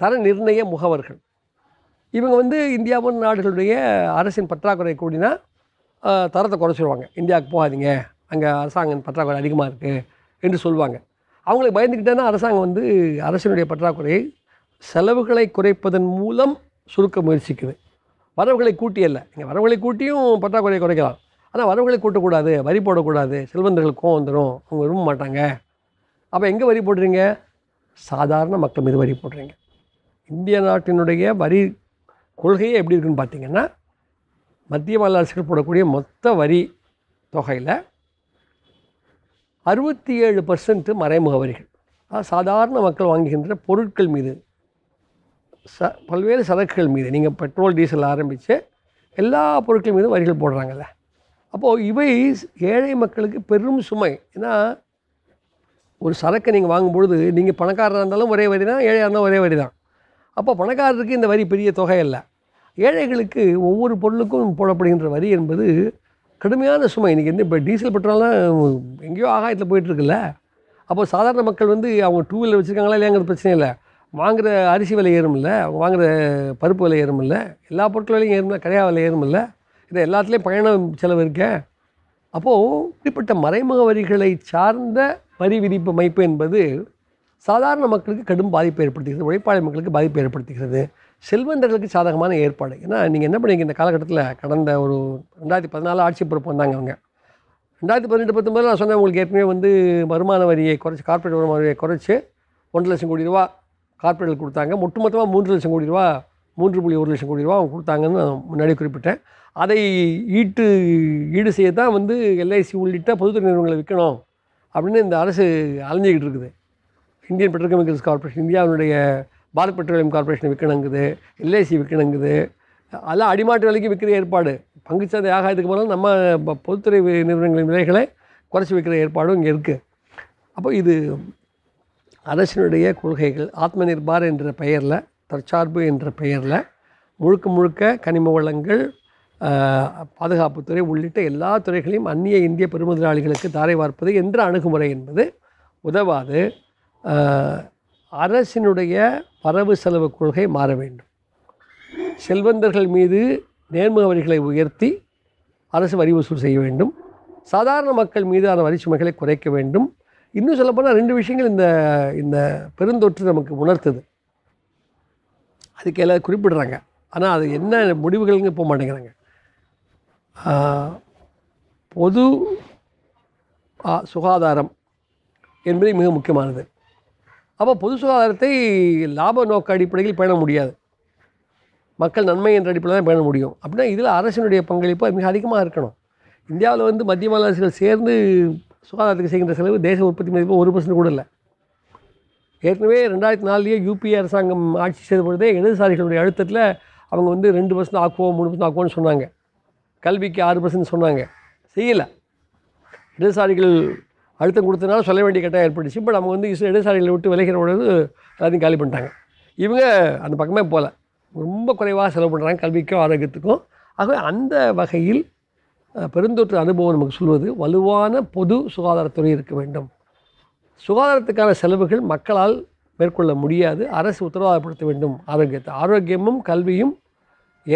Speaker 1: தர நிர்ணய முகவர்கள் இவங்க வந்து இந்தியாவின் நாடுகளுடைய அரசின் பற்றாக்குறை கூடினா தரத்தை குறைச்சிடுவாங்க இந்தியாவுக்கு போகாதீங்க அங்கே அரசாங்கம் பற்றாக்குறை அதிகமாக இருக்குது என்று சொல்லுவாங்க அவங்களை பயந்துக்கிட்டேன்னா அரசாங்கம் வந்து அரசினுடைய பற்றாக்குறையை செலவுகளை குறைப்பதன் மூலம் சுருக்க முயற்சிக்குது வரவுகளை கூட்டி அல்ல இங்கே வரவுகளை கூட்டியும் பற்றாக்குறையை குறைக்கலாம் ஆனால் வரவுகளை கூட்டக்கூடாது வரி போடக்கூடாது செல்வந்தர்கள் கோவம் வந்துடும் அவங்க விரும்ப மாட்டாங்க அப்போ எங்கே வரி போடுறீங்க சாதாரண மக்கள் மீது வரி போடுறீங்க இந்திய நாட்டினுடைய வரி கொள்கையே எப்படி இருக்குன்னு பார்த்தீங்கன்னா மத்திய மாநில அரசுகள் போடக்கூடிய மொத்த வரி தொகையில் அறுபத்தி ஏழு பர்சன்ட்டு மறைமுக வரிகள் அதாவது சாதாரண மக்கள் வாங்குகின்ற பொருட்கள் மீது ச பல்வேறு சரக்குகள் மீது நீங்கள் பெட்ரோல் டீசல் ஆரம்பித்து எல்லா பொருட்கள் மீதும் வரிகள் போடுறாங்கல்ல அப்போது இவை ஏழை மக்களுக்கு பெரும் சுமை ஏன்னா ஒரு சரக்கை நீங்கள் வாங்கும்பொழுது நீங்கள் பணக்காரராக இருந்தாலும் ஒரே வரி தான் ஏழையாக இருந்தாலும் ஒரே வரி தான் அப்போ பணக்காரருக்கு இந்த வரி பெரிய தொகை இல்லை ஏழைகளுக்கு ஒவ்வொரு பொருளுக்கும் போடப்படுகின்ற வரி என்பது கடுமையான சுமை இன்றைக்கி வந்து இப்போ டீசல் பெட்ரோல்லாம் எங்கேயோ ஆகாயத்தில் போயிட்டுருக்குல்ல அப்போ சாதாரண மக்கள் வந்து அவங்க டூ வீலர் வச்சுருக்காங்களா இல்லையாங்கிறது பிரச்சனை இல்லை வாங்குகிற அரிசி விலை ஏறுமில்ல வாங்குகிற பருப்பு விலை ஏறுமில்ல எல்லா பொருட்கள் விலையும் ஏறுமில்ல கடையா விலை ஏறுமில்ல இதை எல்லாத்துலேயும் பயணம் செலவு இருக்கேன் அப்போது இப்படிப்பட்ட மறைமுக வரிகளை சார்ந்த வரி விதிப்பு அமைப்பு என்பது சாதாரண மக்களுக்கு கடும் பாதிப்பை ஏற்படுத்துகிறது உழைப்பாளி மக்களுக்கு பாதிப்பை ஏற்படுத்துகிறது செல்வந்தர்களுக்கு சாதகமான ஏற்பாடு ஏன்னா நீங்கள் என்ன பண்ணுறீங்க இந்த காலகட்டத்தில் கடந்த ஒரு ரெண்டாயிரத்தி பதினாலு ஆட்சி பொறுப்பு வந்தாங்க அவங்க ரெண்டாயிரத்தி பதினெட்டு பத்தொம்பதில் நான் சொன்னேன் உங்களுக்கு ஏற்கனவே வந்து வருமான வரியை குறைச்சி கார்ப்பரேட் வருமான வரியை குறைச்சி ஒன்றரை லட்சம் கோடி ரூபா கார்ப்பரேட்டுக்கு கொடுத்தாங்க ஒட்டுமொத்தமாக மூன்று லட்சம் கோடி ரூபா மூன்று புள்ளி ஒரு லட்சம் கோடி ரூபா அவங்க கொடுத்தாங்கன்னு நான் முன்னாடி குறிப்பிட்டேன் அதை ஈட்டு ஈடு செய்ய தான் வந்து எல்ஐசி உள்ளிட்ட பொதுத்துறை நிறுவனங்களை விற்கணும் அப்படின்னு இந்த அரசு அலைஞ்சிக்கிட்டு இருக்குது இந்தியன் பெட்ரோகெமிக்கல்ஸ் கார்பரேஷன் இந்தியாவினுடைய பாரத் பெட்ரோலியம் கார்பரேஷனை விற்கணுங்குது எல்ஐசி விற்கணுங்குது அதெல்லாம் அடிமாட்டு விலைக்கு விற்கிற ஏற்பாடு பங்குச்சந்தை ஆகாததுக்கு போனால் நம்ம பொதுத்துறை நிறுவனங்களின் விலைகளை குறைச்சி விற்கிற ஏற்பாடும் இங்கே இருக்குது அப்போ இது அரசினுடைய கொள்கைகள் ஆத்ம நிர்பார் என்ற பெயரில் தற்சார்பு என்ற பெயரில் முழுக்க முழுக்க கனிம வளங்கள் பாதுகாப்புத்துறை உள்ளிட்ட எல்லா துறைகளையும் அந்நிய இந்திய பெருமுதலாளிகளுக்கு தாரை வார்ப்பது என்ற அணுகுமுறை என்பது உதவாது அரசினுடைய வரவு செலவு கொள்கை மாற வேண்டும் செல்வந்தர்கள் மீது நேர்முக வரிகளை உயர்த்தி அரசு வரி வசூல் செய்ய வேண்டும் சாதாரண மக்கள் மீதான வரி சுமைகளை குறைக்க வேண்டும் இன்னும் சொல்லப்போனால் ரெண்டு விஷயங்கள் இந்த இந்த பெருந்தொற்று நமக்கு உணர்த்துது அதுக்கு எல்லாம் குறிப்பிடுறாங்க ஆனால் அது என்ன முடிவுகள்னு போக மாட்டேங்கிறாங்க பொது சுகாதாரம் என்பது மிக முக்கியமானது அப்போ பொது சுகாதாரத்தை லாப நோக்க அடிப்படையில் பேண முடியாது மக்கள் நன்மை என்ற அடிப்படையில் தான் பேண முடியும் அப்படின்னா இதில் அரசினுடைய பங்களிப்பு மிக அதிகமாக இருக்கணும் இந்தியாவில் வந்து மத்திய மாநில அரசுகள் சேர்ந்து சுகாதாரத்துக்கு செய்கின்ற செலவு தேச உற்பத்தி மதிப்பு ஒரு பர்சன்ட் கூட இல்லை ஏற்கனவே ரெண்டாயிரத்தி நாலுலேயே யூபிஏ அரசாங்கம் ஆட்சி செய்த பொழுதே இடதுசாரிகளுடைய அழுத்தத்தில் அவங்க வந்து ரெண்டு பர்சன்ட் ஆக்குவோம் மூணு பர்சன்ட் ஆக்குவோம்னு சொன்னாங்க கல்விக்கு ஆறு பர்சன்ட் சொன்னாங்க செய்யலை இடதுசாரிகள் அழுத்தம் கொடுத்ததுனால சொல்ல வேண்டிய கட்டாயம் ஏற்பட்டுச்சு பட் அவங்க வந்து இடதுசாரிகளை விட்டு விலகிற பொழுது எல்லாத்தையும் காலி பண்ணிட்டாங்க இவங்க அந்த பக்கமே போகல ரொம்ப குறைவாக செலவு பண்ணுறாங்க கல்விக்கும் ஆரோக்கியத்துக்கும் ஆகவே அந்த வகையில் பெருந்தொற்று அனுபவம் நமக்கு சொல்வது வலுவான பொது சுகாதாரத்துறை இருக்க வேண்டும் சுகாதாரத்துக்கான செலவுகள் மக்களால் மேற்கொள்ள முடியாது அரசு உத்தரவாதப்படுத்த வேண்டும் ஆரோக்கியத்தை ஆரோக்கியமும் கல்வியும்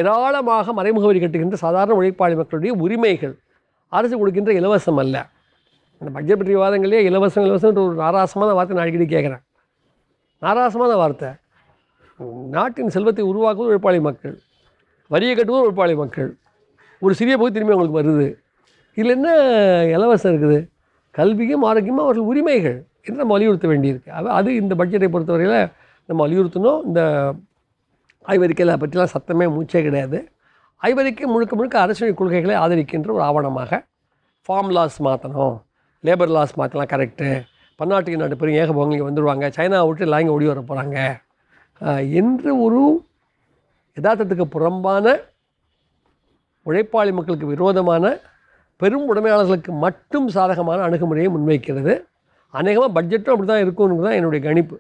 Speaker 1: ஏராளமாக மறைமுக வரி கட்டுகின்ற சாதாரண உழைப்பாளி மக்களுடைய உரிமைகள் அரசு கொடுக்கின்ற இலவசம் அல்ல இந்த பட்ஜெட் பற்றிய வாதங்களே இலவசம் இலவசம்ன்ற ஒரு நாராசமான வார்த்தை நான் அடிக்கடி கேட்குறேன் நாராசமான வார்த்தை நாட்டின் செல்வத்தை உருவாக்குவது உழைப்பாளி மக்கள் வரியை கட்டுவது உழைப்பாளி மக்கள் ஒரு சிறிய பகுதி திரும்பி அவங்களுக்கு வருது இதில் என்ன இலவசம் இருக்குது கல்வியும் ஆரோக்கியமும் அவர்கள் உரிமைகள் என்று நம்ம வலியுறுத்த வேண்டியிருக்கு அது இந்த பட்ஜெட்டை பொறுத்தவரையில் நம்ம வலியுறுத்தணும் இந்த ஆய்வறிக்கையில் பற்றிலாம் சத்தமே மூச்சே கிடையாது ஐவரிக்கை முழுக்க முழுக்க அரசியல் கொள்கைகளை ஆதரிக்கின்ற ஒரு ஆவணமாக ஃபார்ம் லாஸ் மாற்றணும் லேபர் லாஸ் மாற்றலாம் கரெக்டு பன்னாட்டு நாட்டு பெரும் ஏகபோகம் இங்கே வந்துடுவாங்க சைனா விட்டு எல்லாம் இங்கே ஓடி வர போகிறாங்க என்று ஒரு யதார்த்தத்துக்கு புறம்பான உழைப்பாளி மக்களுக்கு விரோதமான பெரும் உடைமையாளர்களுக்கு மட்டும் சாதகமான அணுகுமுறையை முன்வைக்கிறது அநேகமாக பட்ஜெட்டும் அப்படி தான் இருக்கும்னு தான் என்னுடைய கணிப்பு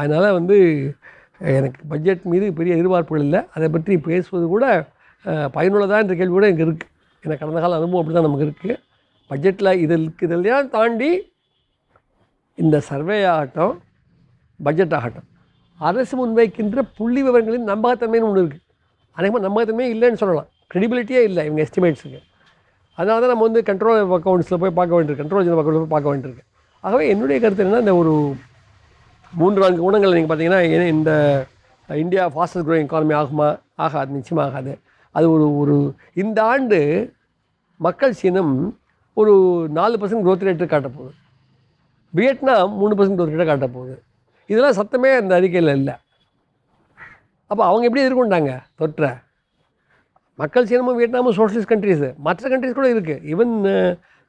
Speaker 1: அதனால் வந்து எனக்கு பட்ஜெட் மீது பெரிய எதிர்பார்ப்புகள் இல்லை அதை பற்றி பேசுவது கூட பயனுள்ளதாக என்ற கேள்வி கூட எங்கே இருக்குது எனக்கு கடந்த கால அனுபவம் அப்படி தான் நமக்கு இருக்குது பட்ஜெட்டில் இதற்கு இதெல்லாம் தாண்டி இந்த சர்வே ஆகட்டும் பட்ஜெட் ஆகட்டும் அரசு முன்வைக்கின்ற புள்ளி விவரங்களின் நம்பகத்தன்மைன்னு ஒன்று இருக்குது அநேகமாக நம்பகத்தன்மையே இல்லைன்னு சொல்லலாம் க்ரெடிபிலிட்டியே இல்லை இவங்க எஸ்டிமேட்ஸுக்கு அதனால தான் நம்ம வந்து கண்ட்ரோல் அக்கௌண்ட்ஸில் போய் பார்க்க வேண்டியிருக்கு கண்ட்ரோல் ஜெனரல் அக்கௌண்ட்டில் போய் பார்க்க வேண்டியிருக்கு ஆகவே என்னுடைய கருத்து என்னென்னா இந்த ஒரு மூன்று நான்கு குணங்கள் நீங்கள் பார்த்தீங்கன்னா இந்த இந்தியா ஃபாஸ்டஸ்ட் க்ரோயிங் எக்கானமி ஆகுமா ஆகாது நிச்சயமாக ஆகாது அது ஒரு ஒரு இந்த ஆண்டு மக்கள் சீனம் ஒரு நாலு பர்சன்ட் க்ரோத் ரேட்டு காட்டப்போகுது வியட்நாம் மூணு பர்சன்ட் க்ரோத் ரேட்டை காட்டப்போகுது இதெல்லாம் சத்தமே அந்த அறிக்கையில் இல்லை அப்போ அவங்க எப்படி எதிர்கொண்டாங்க தொற்றை மக்கள் சீனமும் வியட்நாமும் சோஷலிஸ்ட் கண்ட்ரிஸு மற்ற கண்ட்ரிஸ் கூட இருக்குது ஈவன்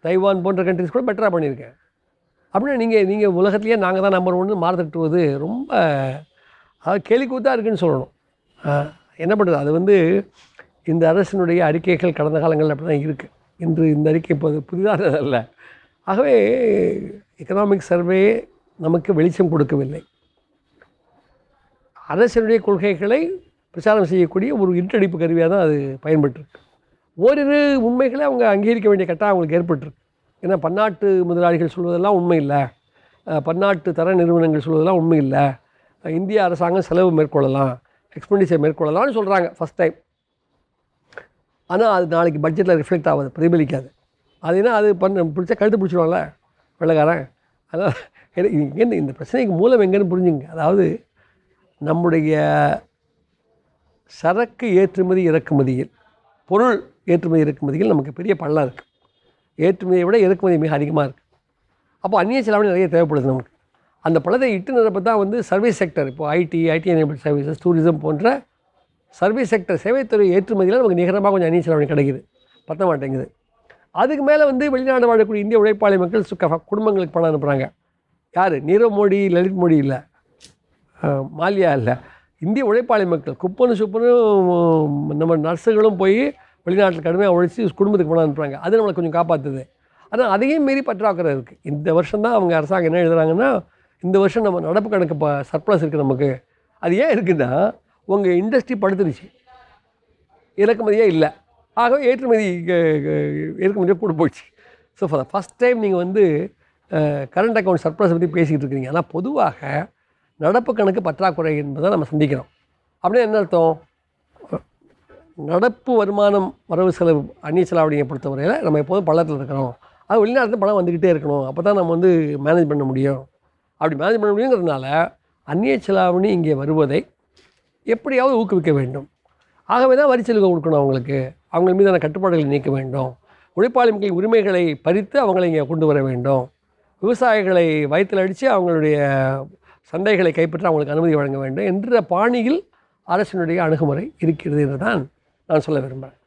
Speaker 1: தைவான் போன்ற கண்ட்ரிஸ் கூட பெட்டராக பண்ணியிருக்கேன் அப்படின்னா நீங்கள் நீங்கள் உலகத்துலேயே நாங்கள் தான் நம்பர் ஒன்று தட்டுவது ரொம்ப அதாவது கேலிக்கூத்தாக இருக்குதுன்னு சொல்லணும் என்ன பண்ணுறது அது வந்து இந்த அரசினுடைய அறிக்கைகள் கடந்த காலங்களில் அப்படி தான் இருக்குது இன்று இந்த அறிக்கை இப்போது புதிதாக அல்ல ஆகவே எக்கனாமிக் சர்வே நமக்கு வெளிச்சம் கொடுக்கவில்லை அரசினுடைய கொள்கைகளை பிரச்சாரம் செய்யக்கூடிய ஒரு இன்றடிப்பு கருவியாக தான் அது பயன்பட்டுருக்கு ஓரிரு உண்மைகளை அவங்க அங்கீகரிக்க வேண்டிய கட்டாயம் அவங்களுக்கு ஏற்பட்டிருக்கு ஏன்னா பன்னாட்டு முதலாளிகள் சொல்வதெல்லாம் உண்மை இல்லை பன்னாட்டு தர நிறுவனங்கள் சொல்வதெல்லாம் உண்மை இல்லை இந்திய அரசாங்கம் செலவு மேற்கொள்ளலாம் எக்ஸ்பெண்டிச்சர் மேற்கொள்ளலாம்னு சொல்கிறாங்க ஃபஸ்ட் டைம் ஆனால் அது நாளைக்கு பட்ஜெட்டில் ரிஃப்ளெக்ட் ஆகாது பிரதிபலிக்காது அது என்ன அது பண்ண பிடிச்சா கழுத்து பிடிச்சிடுவாங்கள வெள்ளக்காரன் அதனால் எங்கேருந்து இந்த பிரச்சனைக்கு மூலம் எங்கேன்னு புரிஞ்சுங்க அதாவது நம்முடைய சரக்கு ஏற்றுமதி இறக்குமதியில் பொருள் ஏற்றுமதி இறக்குமதியில் நமக்கு பெரிய பள்ளம் இருக்குது ஏற்றுமதியை விட இறக்குமதி மிக அதிகமாக இருக்குது அப்போ அந்நிய செலவு நிறைய தேவைப்படுது நமக்கு அந்த பழத்தை இட்டு நிரப்ப தான் வந்து சர்வீஸ் செக்டர் இப்போ IT IT enable services tourism போன்ற சர்வீஸ் செக்டர் சேவைத்துறை ஏற்றுமதியில் நமக்கு நிகரமாக கொஞ்சம் அந்நிய செலவணி கிடைக்குது பற்ற மாட்டேங்குது அதுக்கு மேலே வந்து வெளிநாடு வாழக்கூடிய இந்திய உழைப்பாளி மக்கள் சுக்க குடும்பங்களுக்கு பணம் அனுப்புகிறாங்க யார் நீரவ் மோடி லலித் மோடி இல்லை மாலியா இல்லை இந்திய உழைப்பாளி மக்கள் குப்பனு சுப்பனு நம்ம நர்ஸுகளும் போய் வெளிநாட்டில் கடுமையாக உழைச்சி குடும்பத்துக்கு பணம் அனுப்புகிறாங்க அது நம்மளை கொஞ்சம் காப்பாற்றுது ஆனால் அதையும் மீறி பற்றாக்குறை இருக்குது இந்த வருஷம்தான் அவங்க அரசாங்கம் என்ன எழுதுறாங்கன்னா இந்த வருஷம் நம்ம நடப்பு கணக்கு ப சர்ப்ளஸ் இருக்குது நமக்கு அது ஏன் இருக்குதுன்னா உங்கள் இண்டஸ்ட்ரி படுத்துருச்சு இறக்குமதியே இல்லை ஆகவே ஏற்றுமதி இறக்குமதியாக கூட போயிடுச்சு ஸோ ஃபார் ஃபஸ்ட் டைம் நீங்கள் வந்து கரண்ட் அக்கௌண்ட் சர்ப்ளஸ் பற்றி பேசிக்கிட்டு இருக்கிறீங்க ஆனால் பொதுவாக நடப்பு கணக்கு பற்றாக்குறை என்பதை நம்ம சந்திக்கிறோம் அப்படின்னா என்ன அர்த்தம் நடப்பு வருமானம் வரவு செலவு அந்நிய செலாவணியை பொறுத்தவரையில் நம்ம எப்போதும் பள்ளத்தில் இருக்கிறோம் அது வெளிநாட்டில் பணம் வந்துக்கிட்டே இருக்கணும் அப்போ தான் நம்ம வந்து மேனேஜ் பண்ண முடியும் அப்படி மேனேஜ் பண்ண முடியுங்கிறதுனால அந்நிய செலாவணி இங்கே வருவதை எப்படியாவது ஊக்குவிக்க வேண்டும் ஆகவே தான் வரி செலுகை கொடுக்கணும் அவங்களுக்கு அவங்க மீதான கட்டுப்பாடுகளை நீக்க வேண்டும் உழைப்பாளி உரிமைகளை பறித்து அவங்களை இங்கே கொண்டு வர வேண்டும் விவசாயிகளை வயிற்றில் அடித்து அவங்களுடைய சந்தைகளை கைப்பற்ற அவங்களுக்கு அனுமதி வழங்க வேண்டும் என்ற பாணியில் அரசினுடைய அணுகுமுறை இருக்கிறது என்று தான் நான் சொல்ல விரும்புகிறேன்